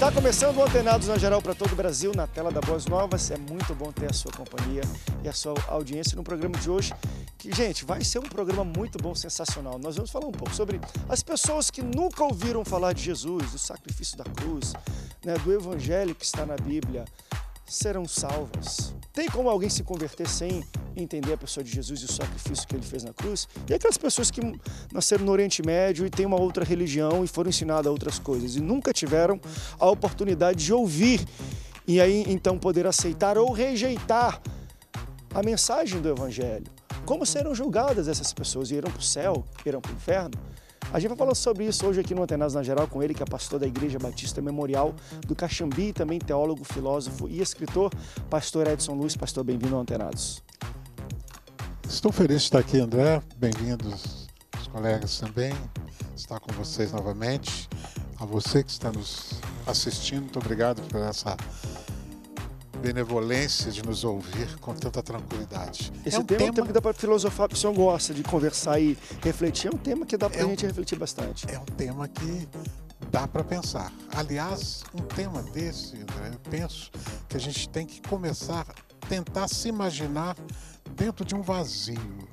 Está começando o Antenados na Geral para todo o Brasil, na tela da Boas Novas. É muito bom ter a sua companhia e a sua audiência no programa de hoje, que, gente, vai ser um programa muito bom, sensacional. Nós vamos falar um pouco sobre as pessoas que nunca ouviram falar de Jesus, do sacrifício da cruz, né, do evangelho que está na Bíblia, serão salvas. Tem como alguém se converter sem entender a pessoa de Jesus e o sacrifício que ele fez na cruz? E aquelas pessoas que nasceram no Oriente Médio e têm uma outra religião e foram ensinadas a outras coisas e nunca tiveram a oportunidade de ouvir e aí então poder aceitar ou rejeitar a mensagem do Evangelho. Como serão julgadas essas pessoas? Irão para o céu? Irão para o inferno? A gente vai falar sobre isso hoje aqui no Antenas na Geral com ele, que é pastor da Igreja Batista Memorial do Caxambi, também teólogo, filósofo e escritor, pastor Edson Luiz. Pastor, bem-vindo ao Antenados. Estou feliz de estar aqui, André. Bem-vindos os colegas também. Estar com vocês novamente. A você que está nos assistindo, muito obrigado por essa benevolência de nos ouvir com tanta tranquilidade. Esse é um tema, tema... que dá para filosofar, porque o senhor gosta de conversar e refletir. É um tema que dá para a é um... gente refletir bastante. É um tema que dá para pensar. Aliás, um tema desse, eu penso que a gente tem que começar a tentar se imaginar dentro de um vazio.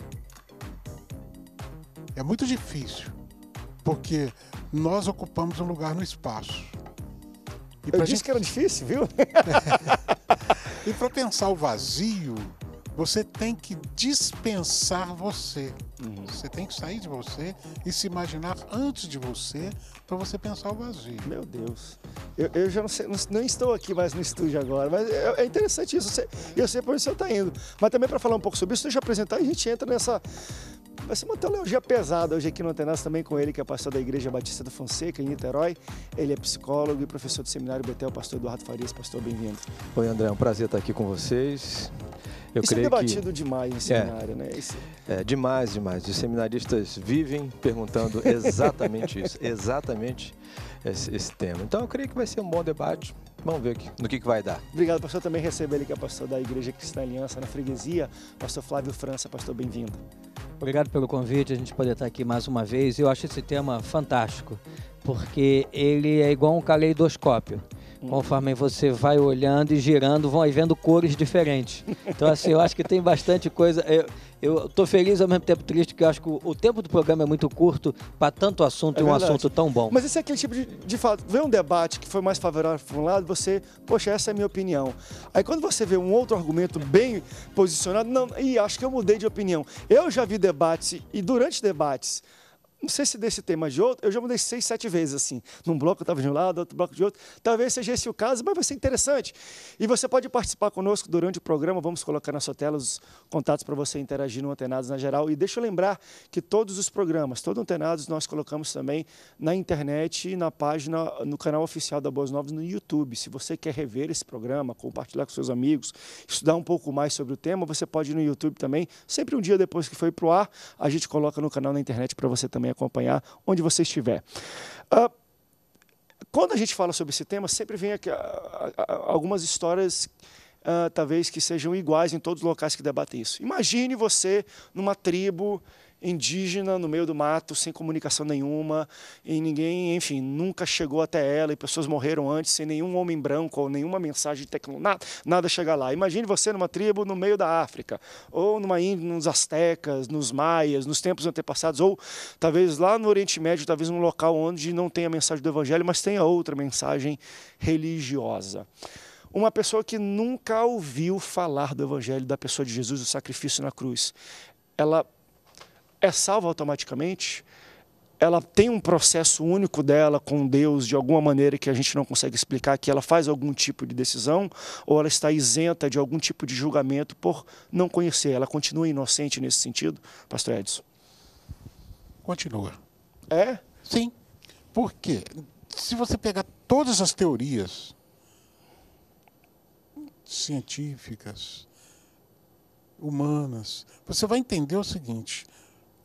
É muito difícil, porque nós ocupamos um lugar no espaço. E eu disse gente... que era difícil, viu? E para pensar o vazio, você tem que dispensar você. Uhum. Você tem que sair de você e se imaginar antes de você para você pensar o vazio. Meu Deus. Eu, eu já não, sei, não, não, estou aqui mais no estúdio agora, mas é, é interessante isso. eu sei para onde você está indo. Mas também para falar um pouco sobre isso, deixa eu apresentar e a gente entra nessa Vai ser é uma teologia pesada hoje aqui no Antenas, também com ele, que é pastor da Igreja Batista do Fonseca, em Niterói. Ele é psicólogo e professor do Seminário Betel, pastor Eduardo Farias. Pastor, bem-vindo. Oi, André, é um prazer estar aqui com vocês. Eu Isso é creio é debatido que... demais em seminário, é, né? Isso... É, demais, demais. Os seminaristas vivem perguntando exatamente isso, exatamente esse, esse tema. Então, eu creio que vai ser um bom debate Vamos ver aqui, no que, que vai dar. Obrigado, pastor. Também recebo ele, que é pastor da Igreja Cristã Aliança na Freguesia, pastor Flávio França. Pastor, bem-vindo. Obrigado pelo convite, a gente poder estar aqui mais uma vez. Eu acho esse tema fantástico, porque ele é igual um caleidoscópio. Conforme você vai olhando e girando, vão aí vendo cores diferentes. Então, assim, eu acho que tem bastante coisa. Eu, eu tô feliz ao mesmo tempo triste, que eu acho que o, o tempo do programa é muito curto para tanto assunto é e um assunto tão bom. Mas esse é aquele tipo de, de fato. Vê um debate que foi mais favorável para um lado, você, poxa, essa é a minha opinião. Aí quando você vê um outro argumento bem posicionado, não, e acho que eu mudei de opinião. Eu já vi debates e durante debates não sei se desse tema de outro, eu já mudei seis, sete vezes assim. Num bloco eu estava de um lado, outro bloco de outro. Talvez seja esse o caso, mas vai ser interessante. E você pode participar conosco durante o programa. Vamos colocar na sua tela os contatos para você interagir no Antenados na geral. E deixa eu lembrar que todos os programas, todo Antenados, nós colocamos também na internet e na página, no canal oficial da Boas Novas no YouTube. Se você quer rever esse programa, compartilhar com seus amigos, estudar um pouco mais sobre o tema, você pode ir no YouTube também. Sempre um dia depois que foi para o ar, a gente coloca no canal na internet para você também acompanhar onde você estiver. Uh, quando a gente fala sobre esse tema, sempre vem aqui, uh, algumas histórias Uh, talvez que sejam iguais em todos os locais que debatem isso. Imagine você numa tribo indígena no meio do mato, sem comunicação nenhuma, e ninguém, enfim, nunca chegou até ela, e pessoas morreram antes sem nenhum homem branco ou nenhuma mensagem tecnológica, nada, nada chegar lá. Imagine você numa tribo no meio da África, ou numa Índia, nos astecas, nos maias, nos tempos antepassados, ou talvez lá no Oriente Médio, talvez num local onde não tem a mensagem do Evangelho, mas tem a outra mensagem religiosa uma pessoa que nunca ouviu falar do Evangelho da pessoa de Jesus, do sacrifício na cruz. Ela é salva automaticamente? Ela tem um processo único dela com Deus, de alguma maneira que a gente não consegue explicar, que ela faz algum tipo de decisão, ou ela está isenta de algum tipo de julgamento por não conhecer? Ela continua inocente nesse sentido, Pastor Edson? Continua. É? Sim. Por quê? Se você pegar todas as teorias científicas, humanas, você vai entender o seguinte: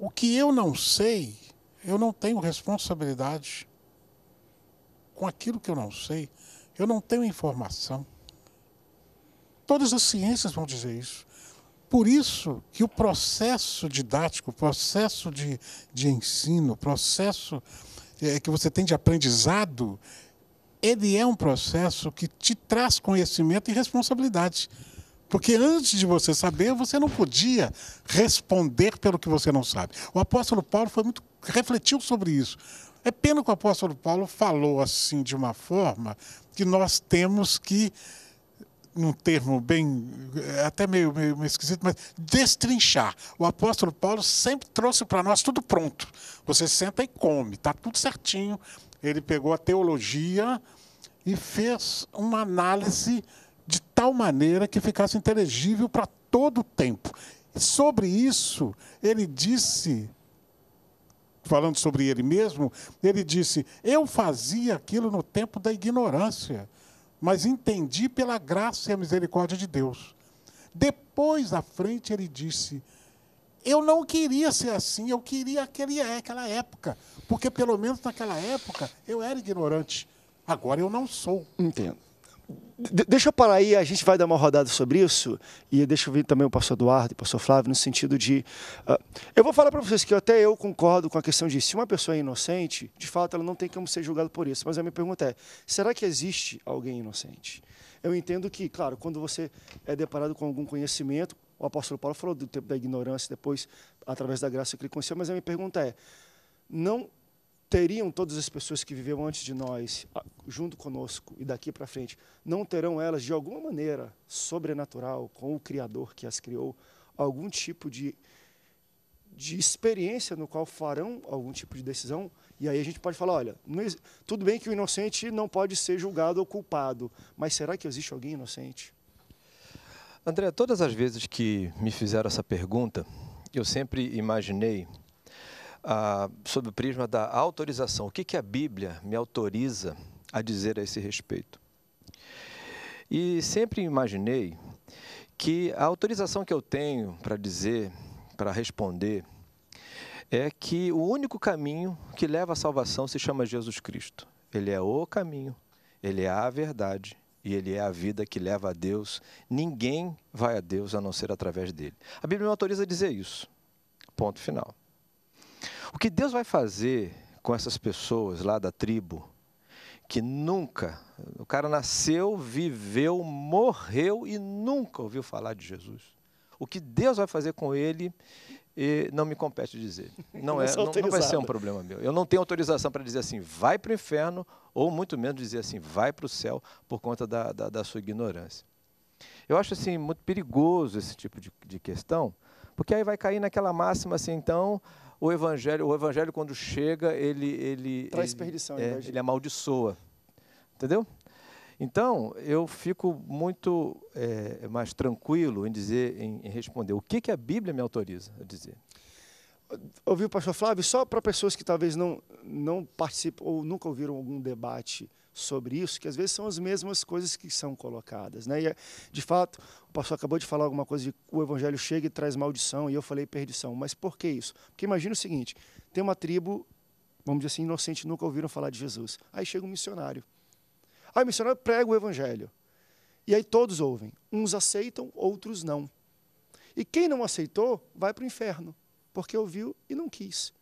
o que eu não sei, eu não tenho responsabilidade com aquilo que eu não sei. Eu não tenho informação. Todas as ciências vão dizer isso. Por isso que o processo didático, o processo de, de ensino, o processo é, que você tem de aprendizado, ele é um processo que te traz conhecimento e responsabilidade. Porque antes de você saber, você não podia responder pelo que você não sabe. O apóstolo Paulo foi muito refletiu sobre isso. É pena que o apóstolo Paulo falou assim de uma forma que nós temos que, num termo bem, até meio, meio, meio esquisito, mas destrinchar. O apóstolo Paulo sempre trouxe para nós tudo pronto. Você senta e come, está tudo certinho. Ele pegou a teologia e fez uma análise de tal maneira que ficasse inteligível para todo o tempo. sobre isso, ele disse, falando sobre ele mesmo, ele disse: Eu fazia aquilo no tempo da ignorância, mas entendi pela graça e a misericórdia de Deus. Depois, à frente, ele disse: eu não queria ser assim, eu queria aquele, é, aquela época. Porque, pelo menos naquela época, eu era ignorante. Agora eu não sou. Entendo deixa eu parar aí, a gente vai dar uma rodada sobre isso, e deixa eu ver também o pastor Eduardo e o pastor Flávio, no sentido de. Uh, eu vou falar para vocês que até eu concordo com a questão de se uma pessoa é inocente, de fato ela não tem como ser julgada por isso. Mas a minha pergunta é: será que existe alguém inocente? Eu entendo que, claro, quando você é deparado com algum conhecimento, o apóstolo Paulo falou do tempo da ignorância, depois, através da graça que ele conheceu, mas a minha pergunta é: não teriam todas as pessoas que viveram antes de nós, ah, junto conosco e daqui para frente, não terão elas, de alguma maneira sobrenatural, com o Criador que as criou, algum tipo de, de experiência no qual farão algum tipo de decisão? E aí a gente pode falar: olha, não, tudo bem que o inocente não pode ser julgado ou culpado, mas será que existe alguém inocente? André, todas as vezes que me fizeram essa pergunta, eu sempre imaginei ah, sob o prisma da autorização. O que, que a Bíblia me autoriza a dizer a esse respeito? E sempre imaginei que a autorização que eu tenho para dizer, para responder, é que o único caminho que leva à salvação se chama Jesus Cristo. Ele é o caminho, ele é a verdade e ele é a vida que leva a Deus. Ninguém vai a Deus a não ser através dele. A Bíblia me autoriza a dizer isso. Ponto final. O que Deus vai fazer com essas pessoas lá da tribo, que nunca, o cara nasceu, viveu, morreu e nunca ouviu falar de Jesus. O que Deus vai fazer com ele não me compete dizer. Não, é, não, não vai ser um problema meu. Eu não tenho autorização para dizer assim, vai para o inferno, ou muito menos dizer assim, vai para o céu por conta da, da, da, sua ignorância. Eu acho assim muito perigoso esse tipo de, de questão, porque aí vai cair naquela máxima assim, então o evangelho, o evangelho quando chega, ele ele traz ele, perdição, é, ele amaldiçoa. Entendeu? Então, eu fico muito é, mais tranquilo em dizer, em, em, responder o que, que a Bíblia me autoriza a dizer. Ouviu, pastor Flávio? Só para pessoas que talvez não, não participam ou nunca ouviram algum debate sobre isso, que às vezes são as mesmas coisas que são colocadas. Né? E, é, de fato, o pastor acabou de falar alguma coisa de o evangelho chega e traz maldição, e eu falei perdição. Mas por que isso? Porque imagina o seguinte: tem uma tribo, vamos dizer assim, inocente, nunca ouviram falar de Jesus. Aí chega um missionário. Aí o missionário prega o evangelho. E aí todos ouvem. Uns aceitam, outros não. E quem não aceitou, vai para o inferno, porque ouviu e não quis.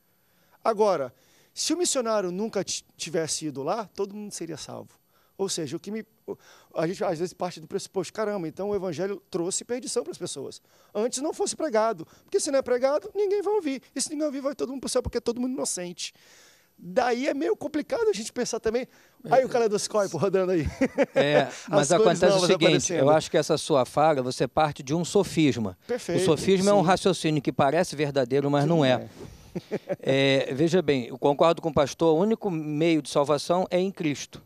Agora, se o missionário nunca tivesse ido lá, todo mundo seria salvo. Ou seja, o que me, a gente às vezes parte do pressuposto, caramba, então o evangelho trouxe perdição para as pessoas. Antes não fosse pregado, porque se não é pregado, ninguém vai ouvir. E se ninguém ouvir, vai todo mundo para o céu, porque é todo mundo inocente. Daí é meio complicado a gente pensar também. É. Aí o caleidoscópio rodando aí. É, mas acontece o seguinte: eu acho que essa sua fala, você parte de um sofisma. Perfeito, o sofisma sim. é um raciocínio que parece verdadeiro, mas sim, não é. é. É, veja bem, eu concordo com o pastor, o único meio de salvação é em Cristo.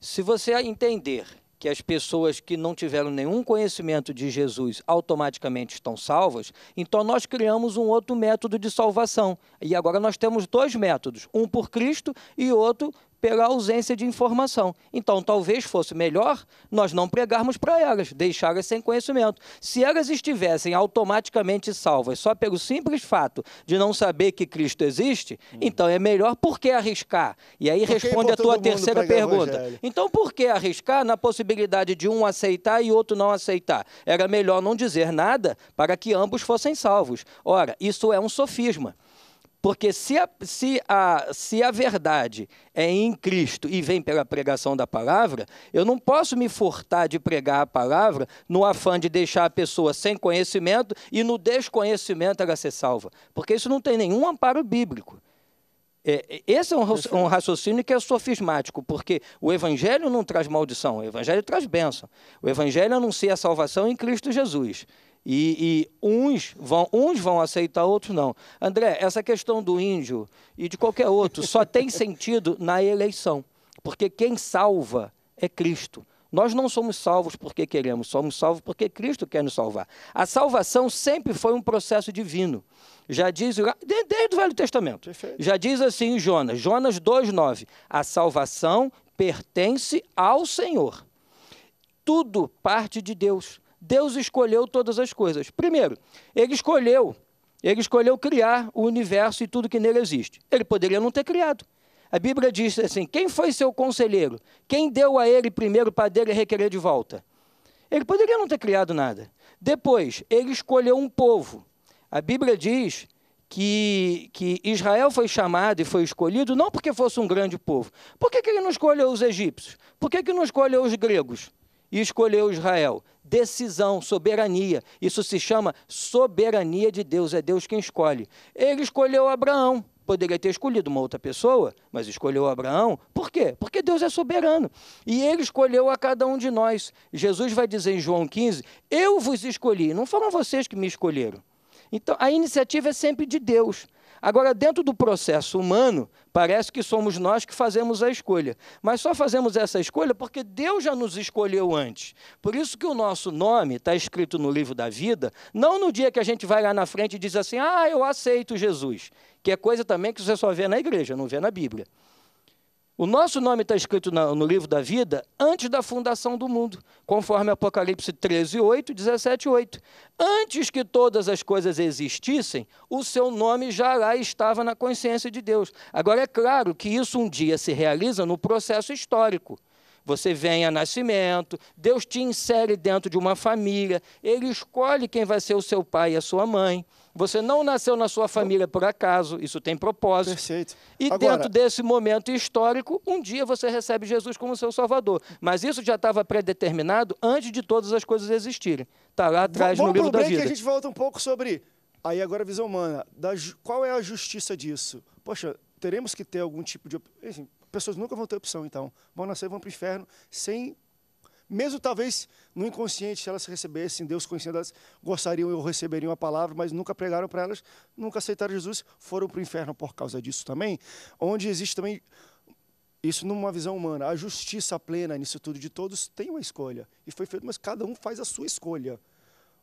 Se você entender que as pessoas que não tiveram nenhum conhecimento de Jesus automaticamente estão salvas, então nós criamos um outro método de salvação. E agora nós temos dois métodos, um por Cristo e outro pela ausência de informação. Então, talvez fosse melhor nós não pregarmos para elas, deixá-las sem conhecimento. Se elas estivessem automaticamente salvas só pelo simples fato de não saber que Cristo existe, hum. então é melhor por que arriscar? E aí responde a tua terceira pergunta. Então, por que arriscar na possibilidade de um aceitar e outro não aceitar? Era melhor não dizer nada para que ambos fossem salvos. Ora, isso é um sofisma. Porque se a, se, a, se a verdade é em Cristo e vem pela pregação da palavra, eu não posso me furtar de pregar a palavra no afã de deixar a pessoa sem conhecimento e no desconhecimento ela ser salva. Porque isso não tem nenhum amparo bíblico. É, é esse é um, raciocínio que é sofismático, porque o Evangelho não traz maldição, o Evangelho traz bênção. O Evangelho anuncia a salvação em Cristo Jesus. E, e, uns, vão, uns vão aceitar, outros não. André, essa questão do índio e de qualquer outro só tem sentido na eleição, porque quem salva é Cristo. Nós não somos salvos porque queremos, somos salvos porque Cristo quer nos salvar. A salvação sempre foi um processo divino. Já diz, desde o Velho Testamento, já diz assim Jonas, Jonas 2,9: a salvação pertence ao Senhor. Tudo parte de Deus. Deus escolheu todas as coisas. Primeiro, ele escolheu, ele escolheu criar o universo e tudo que nele existe. Ele poderia não ter criado. A Bíblia diz assim: quem foi seu conselheiro? Quem deu a ele primeiro para dele requerer de volta? Ele poderia não ter criado nada. Depois, ele escolheu um povo. A Bíblia diz que, que Israel foi chamado e foi escolhido não porque fosse um grande povo. Por que, que ele não escolheu os egípcios? Por que, que não escolheu os gregos? e escolheu Israel. Decisão, soberania. Isso se chama soberania de Deus, é Deus quem escolhe. Ele escolheu Abraão. Poderia ter escolhido uma outra pessoa, mas escolheu Abraão. Por quê? Porque Deus é soberano. E ele escolheu a cada um de nós. Jesus vai dizer em João 15: Eu vos escolhi, não foram vocês que me escolheram. Então, a iniciativa é sempre de Deus. Agora, dentro do processo humano, parece que somos nós que fazemos a escolha. Mas só fazemos essa escolha porque Deus já nos escolheu antes. Por isso que o nosso nome está escrito no livro da vida, não no dia que a gente vai lá na frente e diz assim: ah, eu aceito Jesus. Que é coisa também que você só vê na igreja, não vê na Bíblia. O nosso nome está escrito no livro da vida antes da fundação do mundo, conforme Apocalipse 13, 8 17, 8. Antes que todas as coisas existissem, o seu nome já lá estava na consciência de Deus. Agora, é claro que isso um dia se realiza no processo histórico. Você vem a nascimento, Deus te insere dentro de uma família, ele escolhe quem vai ser o seu pai e a sua mãe. Você não nasceu na sua família por acaso, isso tem propósito. Perfeito. E Agora, dentro desse momento histórico, um dia você recebe Jesus como seu Salvador. Mas isso já estava predeterminado antes de todas as coisas existirem. Está lá atrás no livro da vida. que a gente volta um pouco sobre Aí agora a visão humana, da, qual é a justiça disso? Poxa, teremos que ter algum tipo de... Enfim, pessoas nunca vão ter opção, então. Vão nascer, vão para o inferno, sem mesmo talvez no inconsciente, se elas recebessem, Deus conhecendo elas, gostariam ou receberiam a palavra, mas nunca pregaram para elas, nunca aceitaram Jesus, foram para o inferno por causa disso também, onde existe também, isso numa visão humana, a justiça plena nisso tudo, de todos tem uma escolha, e foi feito, mas cada um faz a sua escolha.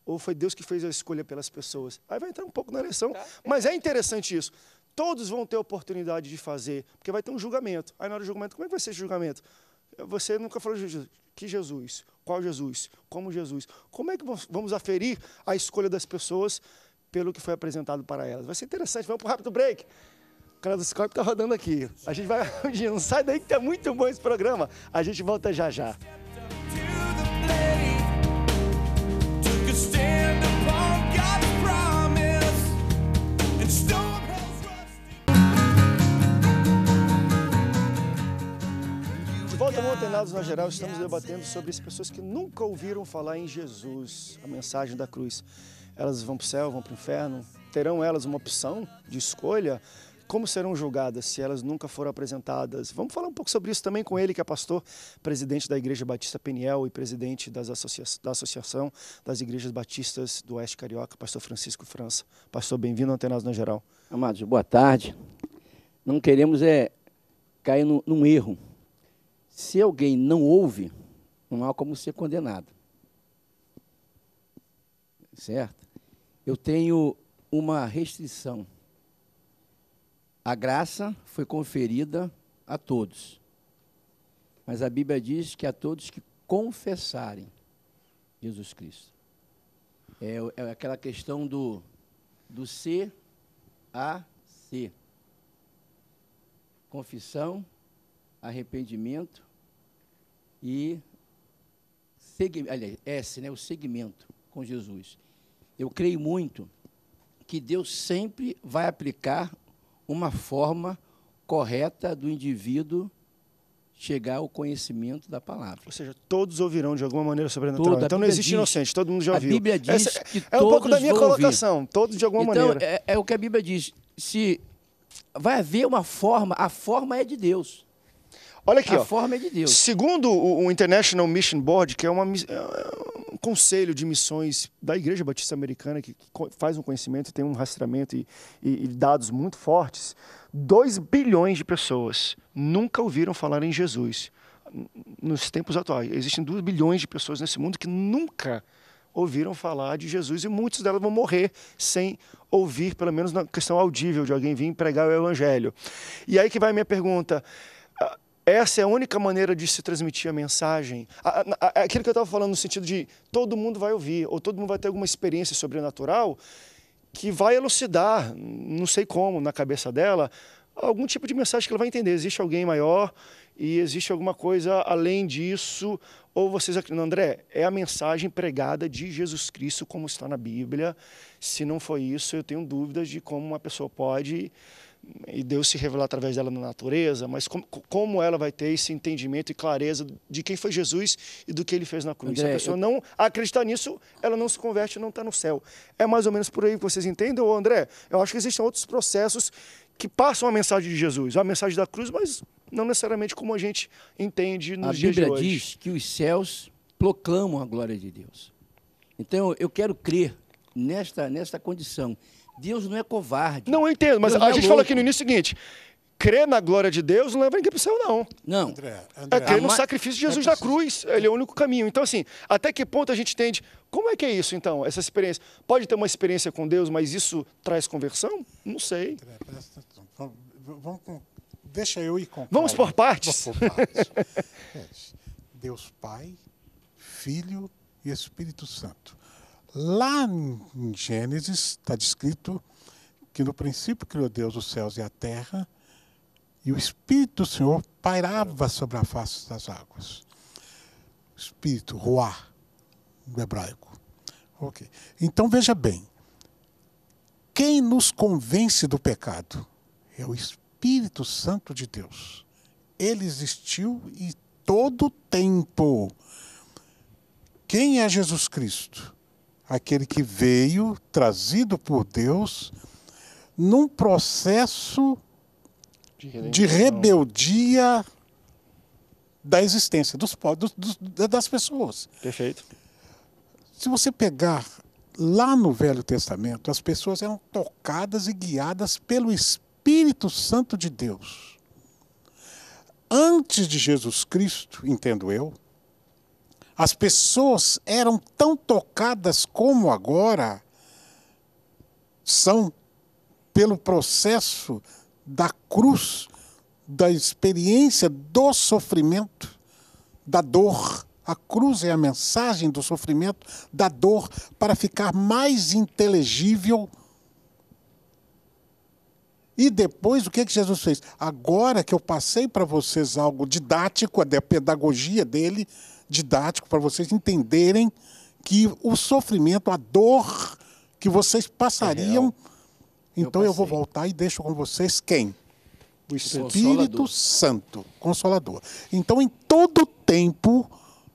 Ou foi Deus que fez a escolha pelas pessoas? Aí vai entrar um pouco na eleição, tá. mas é interessante isso todos vão ter oportunidade de fazer, porque vai ter um julgamento. Aí na hora do julgamento, como é que vai ser esse julgamento? Você nunca falou de Jesus. Que Jesus? Qual Jesus? Como Jesus? Como é que vamos aferir a escolha das pessoas pelo que foi apresentado para elas? Vai ser interessante. Vamos para o rápido break. O cara do Skype está rodando aqui. A gente vai. Não sai daí que está muito bom esse programa. A gente volta já já. no Antenados na Geral, estamos debatendo sobre as pessoas que nunca ouviram falar em Jesus, a mensagem da cruz. Elas vão para o céu, vão para o inferno? Terão elas uma opção de escolha? Como serão julgadas se elas nunca foram apresentadas? Vamos falar um pouco sobre isso também com ele, que é pastor, presidente da Igreja Batista Peniel e presidente associa da Associação das Igrejas Batistas do Oeste Carioca, pastor Francisco França. Pastor, bem-vindo ao Antenados na Geral. Amados, boa tarde. Não queremos é cair no, num erro se alguém não ouve, não há como ser condenado. Certo? Eu tenho uma restrição. A graça foi conferida a todos. Mas a Bíblia diz que a todos que confessarem Jesus Cristo. É, é aquela questão do, do ser a ser. Confissão, arrependimento e aliás, S, né, o segmento com Jesus. Eu creio muito que Deus sempre vai aplicar uma forma correta do indivíduo chegar ao conhecimento da palavra. Ou seja, todos ouvirão de alguma maneira sobrenatural. Toda, então não existe diz, inocente, todo mundo já ouviu. A Bíblia diz Essa, é, que é um pouco da minha colocação, ouvir. todos de alguma então, maneira. É, é o que a Bíblia diz. Se vai haver uma forma, a forma é de Deus. Olha aqui, a ó. forma é de Deus. Segundo o, International Mission Board, que é uma, é, é um conselho de missões da Igreja Batista Americana, que, faz um conhecimento, tem um rastreamento e, e, e dados muito fortes, 2 bilhões de pessoas nunca ouviram falar em Jesus nos tempos atuais. Existem 2 bilhões de pessoas nesse mundo que nunca ouviram falar de Jesus e muitos delas vão morrer sem ouvir, pelo menos na questão audível de alguém vir pregar o evangelho. E aí que vai a minha pergunta. Ah, essa é a única maneira de se transmitir a mensagem. É aquilo que eu estava falando no sentido de todo mundo vai ouvir, ou todo mundo vai ter alguma experiência sobrenatural que vai elucidar, não sei como, na cabeça dela, algum tipo de mensagem que ela vai entender. Existe alguém maior e existe alguma coisa além disso. Ou vocês acreditam, André, é a mensagem pregada de Jesus Cristo como está na Bíblia. Se não foi isso, eu tenho dúvidas de como uma pessoa pode e Deus se revelar através dela na natureza, mas como como ela vai ter esse entendimento e clareza de quem foi Jesus e do que ele fez na cruz? André, Se a pessoa eu... não acreditar nisso, ela não se converte e não está no céu. É mais ou menos por aí que vocês entendem, ou André? Eu acho que existem outros processos que passam a mensagem de Jesus, a mensagem da cruz, mas não necessariamente como a gente entende nos a dias de hoje. A Bíblia diz que os céus proclamam a glória de Deus. Então, eu quero crer nesta, nesta condição Deus não é covarde. Não, eu entendo, mas Deus a é gente é falou aqui no início o seguinte: crê na glória de Deus não leva ninguém para o céu, não. Não. André, é André. É crer no sacrifício de Jesus é na cruz. Ele é o único caminho. Então, assim, até que ponto a gente entende? Como é que é isso, então, essa experiência? Pode ter uma experiência com Deus, mas isso traz conversão? Não sei. André, presta atenção. Vamos com... Deixa eu ir com. Vamos por partes. Vamos por partes. Deus Pai, Filho e Espírito Santo. Lá em Gênesis está descrito que no princípio criou Deus os céus e a terra, e o Espírito do Senhor pairava sobre a face das águas. Espírito, Ruá, no hebraico. Ok. Então veja bem, quem nos convence do pecado é o Espírito Santo de Deus. Ele existiu e todo o tempo. Quem é Jesus Cristo? aquele que veio, trazido por Deus, num processo de, de rebeldia da existência dos, dos, das pessoas. Perfeito. Se você pegar lá no Velho Testamento, as pessoas eram tocadas e guiadas pelo Espírito Santo de Deus. Antes de Jesus Cristo, entendo eu, as pessoas eram tão tocadas como agora são pelo processo da cruz, da experiência do sofrimento, da dor. A cruz é a mensagem do sofrimento, da dor, para ficar mais inteligível. E depois, o que, é que Jesus fez? Agora que eu passei para vocês algo didático, a pedagogia dele, didático para vocês entenderem que o sofrimento, a dor que vocês passariam. É então eu, eu vou voltar e deixo com vocês quem? O Espírito Consolador. Santo, Consolador. Então, em todo tempo,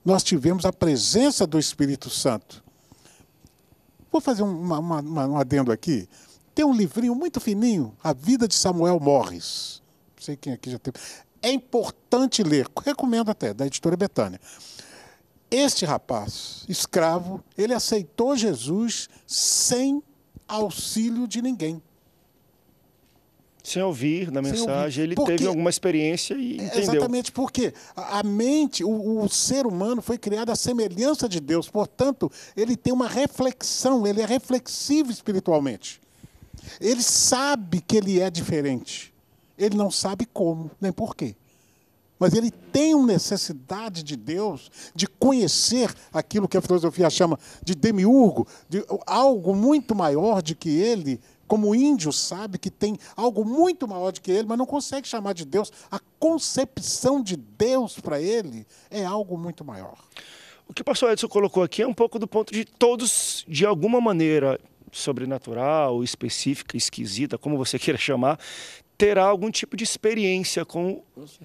nós tivemos a presença do Espírito Santo. Vou fazer uma, uma, uma, um adendo aqui. Tem um livrinho muito fininho, A Vida de Samuel Morris. Não sei quem aqui já teve. É importante ler, recomendo até, da editora Betânia. Este rapaz, escravo, ele aceitou Jesus sem auxílio de ninguém. Sem ouvir na mensagem, ouvir. ele porque, teve alguma experiência e é, entendeu. Exatamente, porque a mente, o, o, ser humano foi criado à semelhança de Deus, portanto, ele tem uma reflexão, ele é reflexivo espiritualmente. Ele sabe que ele é diferente, ele não sabe como, nem porquê. Mas ele tem uma necessidade de Deus, de conhecer aquilo que a filosofia chama de demiurgo, de algo muito maior de que ele, como índio sabe que tem algo muito maior do que ele, mas não consegue chamar de Deus. A concepção de Deus para ele é algo muito maior. O que o pastor Edson colocou aqui é um pouco do ponto de todos, de alguma maneira sobrenatural, específica, esquisita, como você queira chamar, terá algum tipo de experiência com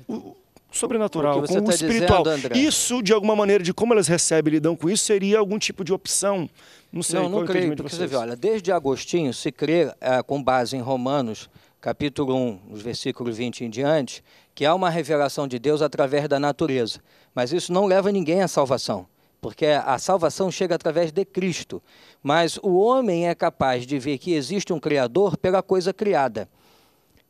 o, sobrenatural, com o tá espiritual. Dizendo, André, isso, de alguma maneira, de como elas recebem e lidam com isso, seria algum tipo de opção? Não sei, não, não creio, porque você vê, olha, desde Agostinho se crê, é, com base em Romanos, capítulo 1, nos versículos 20 em diante, que há uma revelação de Deus através da natureza. Mas isso não leva ninguém à salvação, porque a salvação chega através de Cristo. Mas o homem é capaz de ver que existe um Criador pela coisa criada.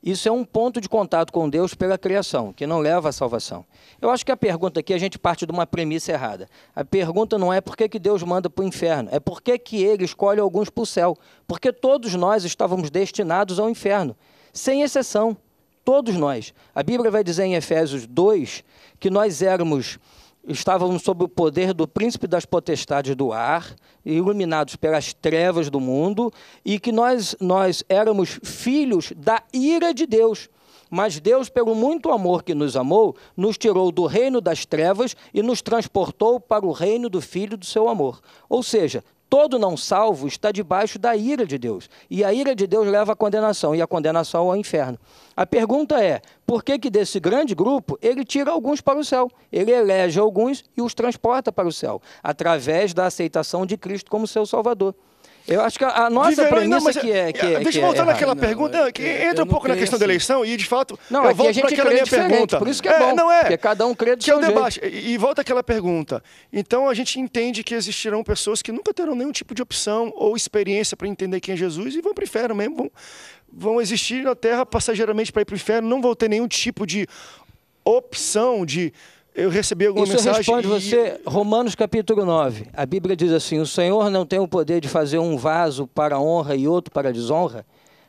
Isso é um ponto de contato com Deus pela criação, que não leva à salvação. Eu acho que a pergunta aqui a gente parte de uma premissa errada. A pergunta não é por que, que Deus manda para o inferno, é por que, que ele escolhe alguns para o céu. Porque todos nós estávamos destinados ao inferno, sem exceção. Todos nós. A Bíblia vai dizer em Efésios 2 que nós éramos estávamos sob o poder do príncipe das potestades do ar, iluminados pelas trevas do mundo, e que nós, nós éramos filhos da ira de Deus. Mas Deus, pelo muito amor que nos amou, nos tirou do reino das trevas e nos transportou para o reino do Filho do seu amor. Ou seja, todo não salvo está debaixo da ira de Deus. E a ira de Deus leva à condenação, e a condenação ao inferno. A pergunta é: por que, que desse grande grupo ele tira alguns para o céu? Ele elege alguns e os transporta para o céu, através da aceitação de Cristo como seu Salvador. Eu acho que a nossa Viverei, premissa não, mas, que é, que é. é deixa eu é voltar é naquela pergunta. Não, que entra um pouco na questão assim. da eleição e, de fato, não, eu volto para aquela minha pergunta. Por isso que é, é bom. Não é. Porque cada um crê do que seu é o debate. Jeito. E volta àquela pergunta. Então a gente entende que existirão pessoas que nunca terão nenhum tipo de opção ou experiência para entender quem é Jesus e vão para o inferno mesmo. Vão, vão existir na Terra passageiramente para ir para o inferno, não vão ter nenhum tipo de opção de eu recebi alguma Isso mensagem. Isso responde e... você, Romanos capítulo 9. A Bíblia diz assim: O Senhor não tem o poder de fazer um vaso para honra e outro para desonra.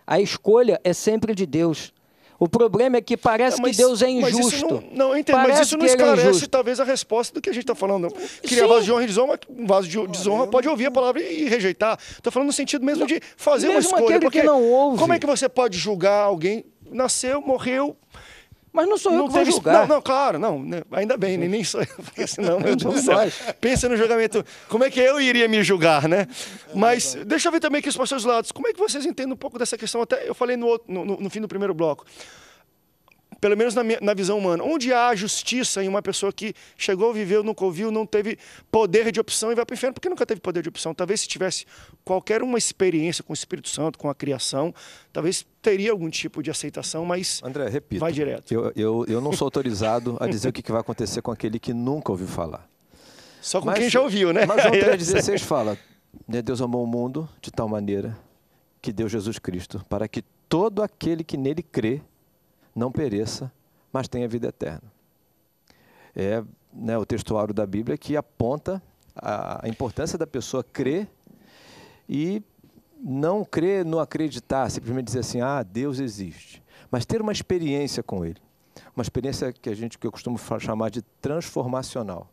A escolha é sempre de Deus. O problema é que parece não, mas, que Deus é injusto. Mas isso não, não entendo, parece mas isso não é esclarece é talvez a resposta do que a gente está falando. Criar vaso de honra e desonra, um vaso de desonra pode ouvir a palavra e rejeitar. Estou falando no sentido mesmo não, de fazer mesmo uma escolha. Porque que não ouve. Como é que você pode julgar alguém? Nasceu, morreu, mas não sou eu não que vou julgar. Não, não, claro, não. Né, ainda bem, nem, nem sou eu. senão, assim, meu Deus do céu. Pensa no julgamento. Como é que eu iria me julgar, né? É, Mas então. deixa eu ver também aqui os seus lados. Como é que vocês entendem um pouco dessa questão? Até eu falei no, outro, no, no, no fim do primeiro bloco pelo menos na, minha, na visão humana, onde há justiça em uma pessoa que chegou, viveu, nunca ouviu, não teve poder de opção e vai para o inferno, porque nunca teve poder de opção. Talvez se tivesse qualquer uma experiência com o Espírito Santo, com a criação, talvez teria algum tipo de aceitação, mas André, repito, vai direto. Eu, eu, eu não sou autorizado a dizer o que, vai acontecer com aquele que nunca ouviu falar. Só com mas, quem já ouviu, né? Mas João 3,16 fala, Deus amou o mundo de tal maneira que deu Jesus Cristo, para que todo aquele que nele crê não pereça, mas tenha vida eterna. É né, o textuário da Bíblia que aponta a importância da pessoa crer e não crer no acreditar, simplesmente dizer assim, ah, Deus existe, mas ter uma experiência com Ele, uma experiência que a gente que eu costumo chamar de transformacional,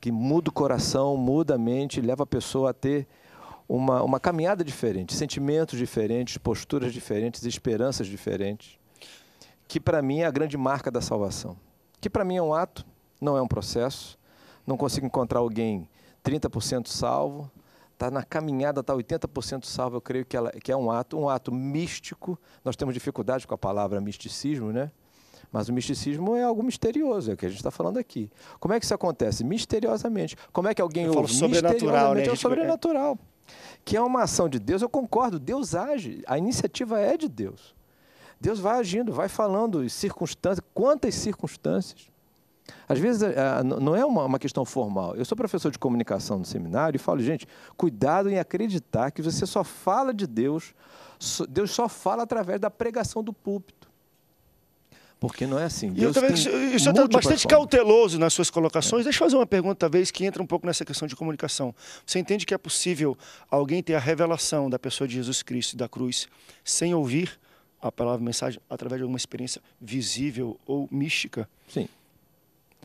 que muda o coração, muda a mente, leva a pessoa a ter uma, uma caminhada diferente, sentimentos diferentes, posturas diferentes, esperanças diferentes que para mim é a grande marca da salvação. Que para mim é um ato, não é um processo. Não consigo encontrar alguém 30% salvo, está na caminhada, está 80% salvo. Eu creio que, ela, que é um ato, um ato místico. Nós temos dificuldade com a palavra misticismo, né? Mas o misticismo é algo misterioso, é o que a gente está falando aqui. Como é que isso acontece? Misteriosamente. Como é que alguém ouve misteriosamente? É né? É o sobrenatural. Que é uma ação de Deus, eu concordo, Deus age, a iniciativa é de Deus. Deus vai agindo, vai falando circunstâncias, quantas circunstâncias. Às vezes é, é, não é uma questão formal. Eu sou professor de comunicação no seminário e falo, gente, cuidado em acreditar que você só fala de Deus, Deus só fala através da pregação do púlpito. Porque não é assim. Deus e eu também, tem o senhor está bastante cauteloso nas suas colocações. É. Deixa eu fazer uma pergunta, talvez, que entra um pouco nessa questão de comunicação. Você entende que é possível alguém ter a revelação da pessoa de Jesus Cristo e da cruz sem ouvir a palavra mensagem através de alguma experiência visível ou mística? Sim.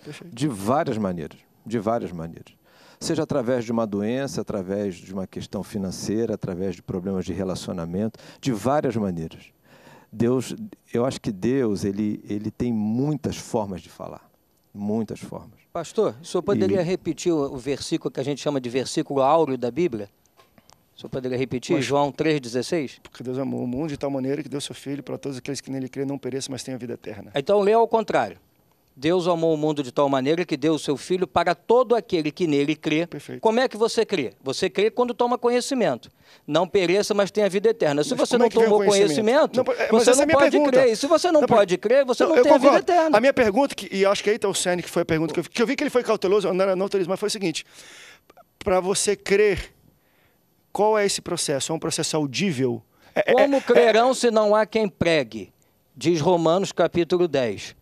Perfeito. De várias maneiras. De várias maneiras. Seja através de uma doença, através de uma questão financeira, através de problemas de relacionamento, de várias maneiras. Deus, eu acho que Deus, ele, ele tem muitas formas de falar muitas formas. Pastor, o senhor poderia e... repetir o, o versículo que a gente chama de versículo áureo da Bíblia? senhor poderia repetir mas, João 3,16? Porque Deus amou o mundo de tal maneira que deu seu Filho para todos aqueles que nele crêem não pereçam, mas tenham a vida eterna. Então leia ao contrário. Deus amou o mundo de tal maneira que deu o seu Filho para todo aquele que nele crê. Perfeito. Como é que você crê? Você crê quando toma conhecimento. Não pereça, mas tenha vida eterna. Se mas você não é tomou conhecimento, conhecimento não, você é não é pode pergunta. crer. E se você não, não pode crer, você não, não tem a vida eterna. A minha pergunta, que, e acho que aí está o Sene, que foi a pergunta que eu, que eu vi que ele foi cauteloso, não era não, mas foi o seguinte: para você crer qual é esse processo? É um processo audível? É, é Como é, é- crerão se não há quem pregue? Diz Romanos capítulo 10.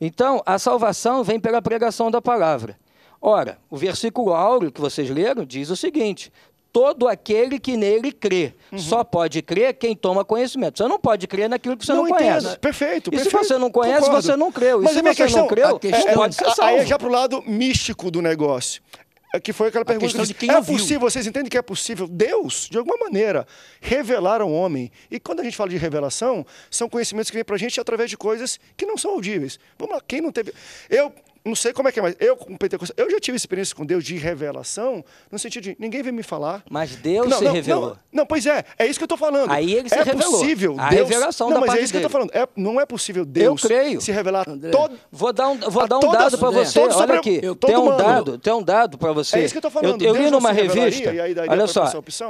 Então, a salvação vem pela pregação da palavra. Ora, o versículo áureo que vocês leram diz o seguinte: todo aquele que nele crê. Uhum. Só pode crer quem toma conhecimento. Você não pode crer naquilo que você não, não conhece. Perfeito, perfeito. E se você não conhece, Concordo. você não creu. E Mas se você questão, não creu, questão, pode ser salvo. Aí é já para o lado místico do negócio. É que foi aquela pergunta que é ouviu. possível, vocês entendem que é possível Deus, de alguma maneira, revelar ao homem. E quando a gente fala de revelação, são conhecimentos que vêm para a gente através de coisas que não são audíveis. Vamos lá, quem não teve... Eu não sei como é que é, mas eu com Pentecostes, eu já tive experiência com Deus de revelação, no sentido de ninguém vem me falar. Mas Deus não, se não, revelou. Não, não, pois é, é isso que eu estou falando. Aí ele se é revelou. Possível a Deus, revelação não, da mas é parte é isso dele. que eu estou falando. É, não é possível Deus eu creio. se revelar todo. Vou dar um, vou dar um toda, dado para você. Olha sobre, aqui, eu, tem um mano. dado, tem um dado para você. É isso que eu estou falando. Eu, eu li numa revista. olha só,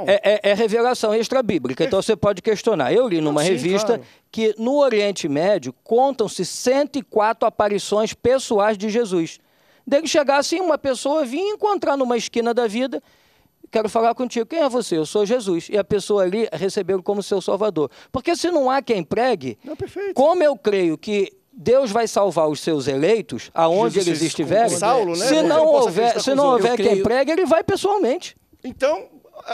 é, é, é, revelação extra bíblica, então você pode questionar. Eu li numa revista claro que no Oriente Médio contam-se 104 aparições pessoais de Jesus. Dele chegar assim, uma pessoa vinha encontrar numa esquina da vida, quero falar contigo, quem é você? Eu sou Jesus. E a pessoa ali recebeu como seu salvador. Porque se não há quem pregue, não, como eu creio que Deus vai salvar os seus eleitos, aonde Jesus, eles estiverem, Saulo, né? se não houver, se não houver quem creio. pregue, ele vai pessoalmente. Então,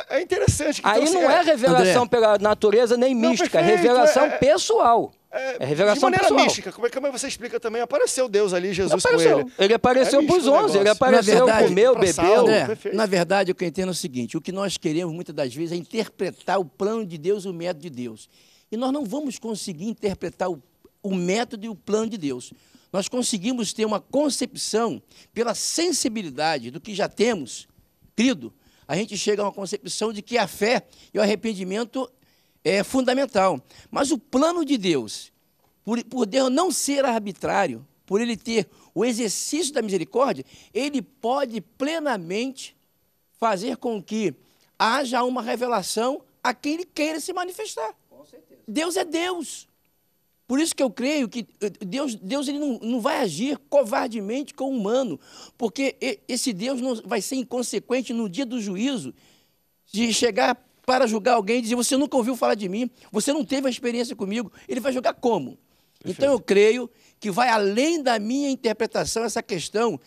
é, é interessante. Então, Aí assim, não é, é revelação André. pela natureza nem não, mística, é perfeito, revelação é, é pessoal. É, revelação de maneira pessoal. mística, como é que você explica também? Apareceu Deus ali, Jesus apareceu. com ele. Ele apareceu é para os onze, ele apareceu, verdade, comeu, bebeu. André, na verdade, o que eu entendo é o seguinte, o que nós queremos muitas das vezes é interpretar o plano de Deus e o método de Deus. E nós não vamos conseguir interpretar o, o método e o plano de Deus. Nós conseguimos ter uma concepção pela sensibilidade do que já temos, querido, a gente chega a uma concepção de que a fé e o arrependimento é fundamental. Mas o plano de Deus, por, por Deus não ser arbitrário, por ele ter o exercício da misericórdia, ele pode plenamente fazer com que haja uma revelação a quem ele queira se manifestar. Deus é Deus. Por isso que eu creio que eh, Deus, Deus ele não, não vai agir covardemente com o humano, porque esse Deus não vai ser inconsequente no dia do juízo de chegar para julgar alguém e dizer: Você nunca ouviu falar de mim, você não teve a experiência comigo. Ele vai julgar como? Então Perfeito. Então eu creio que vai além da minha interpretação essa questão.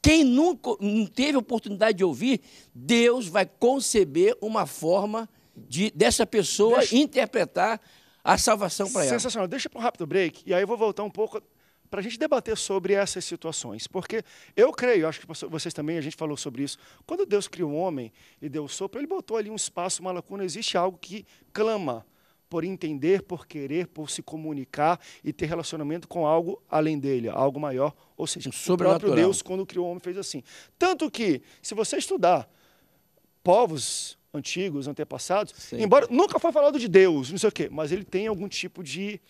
Quem nunca não teve oportunidade de ouvir, Deus vai conceber uma forma de dessa pessoa Deixa... interpretar a salvação para ela. Sensacional. Deixa para um rápido break e aí eu vou voltar um pouco para a gente debater sobre essas situações. Porque eu creio, acho que vocês também, a gente falou sobre isso. Quando Deus criou o um homem e deu o sopro, ele botou ali um espaço, uma lacuna. Existe algo que clama por entender, por querer, por se comunicar e ter relacionamento com algo além dele, algo maior. Ou seja, o próprio Deus, quando criou o homem, fez assim. Tanto que, se você estudar povos antigos, antepassados, Sim. embora nunca foi falado de Deus, não sei o quê, mas ele tem algum tipo de,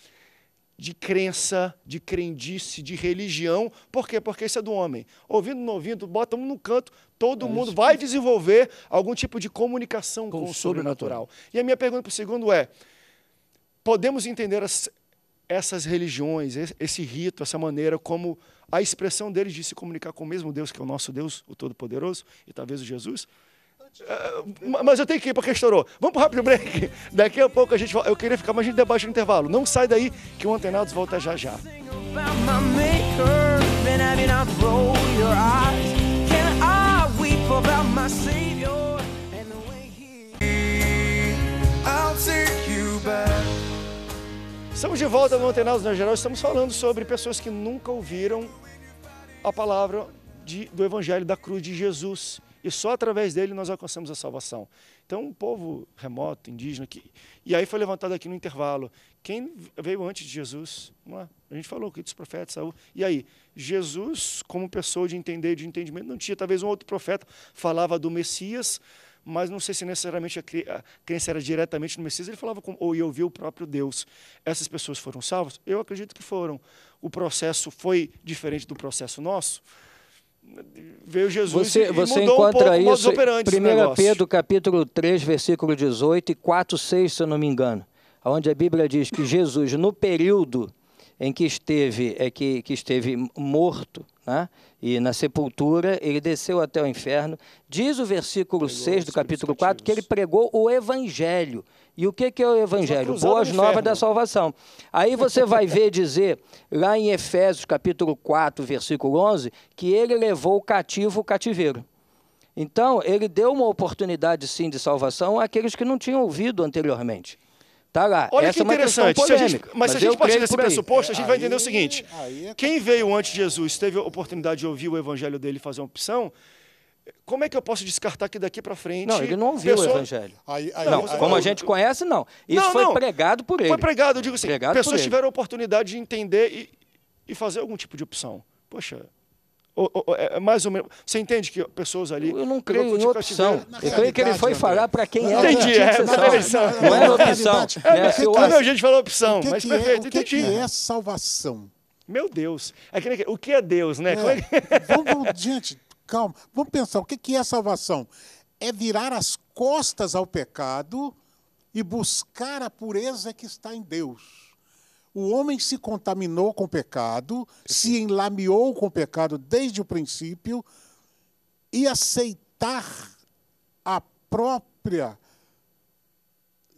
de crença, de crendice, de religião. Por quê? Porque isso é do homem. Ouvindo, não ouvindo, bota um no canto, todo é mundo vai desenvolver algum tipo de comunicação com, com o sobrenatural. sobrenatural. E a minha pergunta para o segundo é, podemos entender as, essas religiões, esse rito, essa maneira como a expressão deles de se comunicar com o mesmo Deus, que é o nosso Deus, o Todo-Poderoso, e talvez o Jesus? Ah, mas eu tenho que ir porque estourou. Vamos para o rápido break. Daqui a pouco a gente Eu queria ficar, mais de gente debate no intervalo. Não sai daí que o Antenados volta já já. Estamos de volta no Antenados na Geral. Estamos falando sobre pessoas que nunca ouviram a palavra de, do Evangelho da Cruz de Jesus. E só através dele nós alcançamos a salvação. Então, um povo remoto, indígena, que... e aí foi levantado aqui no intervalo. Quem veio antes de Jesus? A gente falou que dos profetas, Saul. E aí, Jesus, como pessoa de entender, de entendimento, não tinha. Talvez um outro profeta falava do Messias, mas não sei se necessariamente a crença era diretamente no Messias, ele falava com, ou eu vi o próprio Deus. Essas pessoas foram salvas? Eu acredito que foram. O processo foi diferente do processo nosso? veio Jesus você, e você mudou encontra um pouco isso, o operante 1 Pedro capítulo 3, versículo 18 e 4, 6, se eu não me engano, onde a Bíblia diz que Jesus, no período em que esteve, é, que, que esteve morto, né? e na sepultura ele desceu até o inferno. Diz o versículo pregou 6 do capítulo 4 que ele pregou o evangelho. E o que, que é o evangelho? Boas novas da salvação. Aí você vai ver dizer lá em Efésios capítulo 4, versículo 11, que ele levou o cativo o cativeiro. Então, ele deu uma oportunidade sim de salvação àqueles que não tinham ouvido anteriormente. Tá lá. Olha Essa que é interessante. É polêmica, gente, mas, mas, se a gente partir desse pressuposto, a gente aí, vai entender o seguinte: é quem veio antes de Jesus teve a oportunidade de ouvir o evangelho dele e fazer uma opção. Como é que eu posso descartar que daqui para frente. Não, ele não ouviu pessoa... o evangelho. Aí, aí, não, como a gente conhece, não. Isso não, foi não. pregado por ele. Foi pregado, eu digo assim: pregado pessoas tiveram a oportunidade de entender e, e fazer algum tipo de opção. Poxa, é, é mais ou menos. Você entende que pessoas ali. Eu não creio em opção. Eu creio que ele foi falar para quem era. Entendi, é, na é opção. Não era opção. Quando a gente falou opção, mas perfeito, é, O que é salvação? Meu Deus. O que é Deus, né? Vamos, gente, calma. Vamos pensar, o que é salvação? É virar as costas ao pecado e buscar a pureza que está em Deus. O homem se contaminou com pecado, se enlameou com pecado desde o princípio e aceitar a própria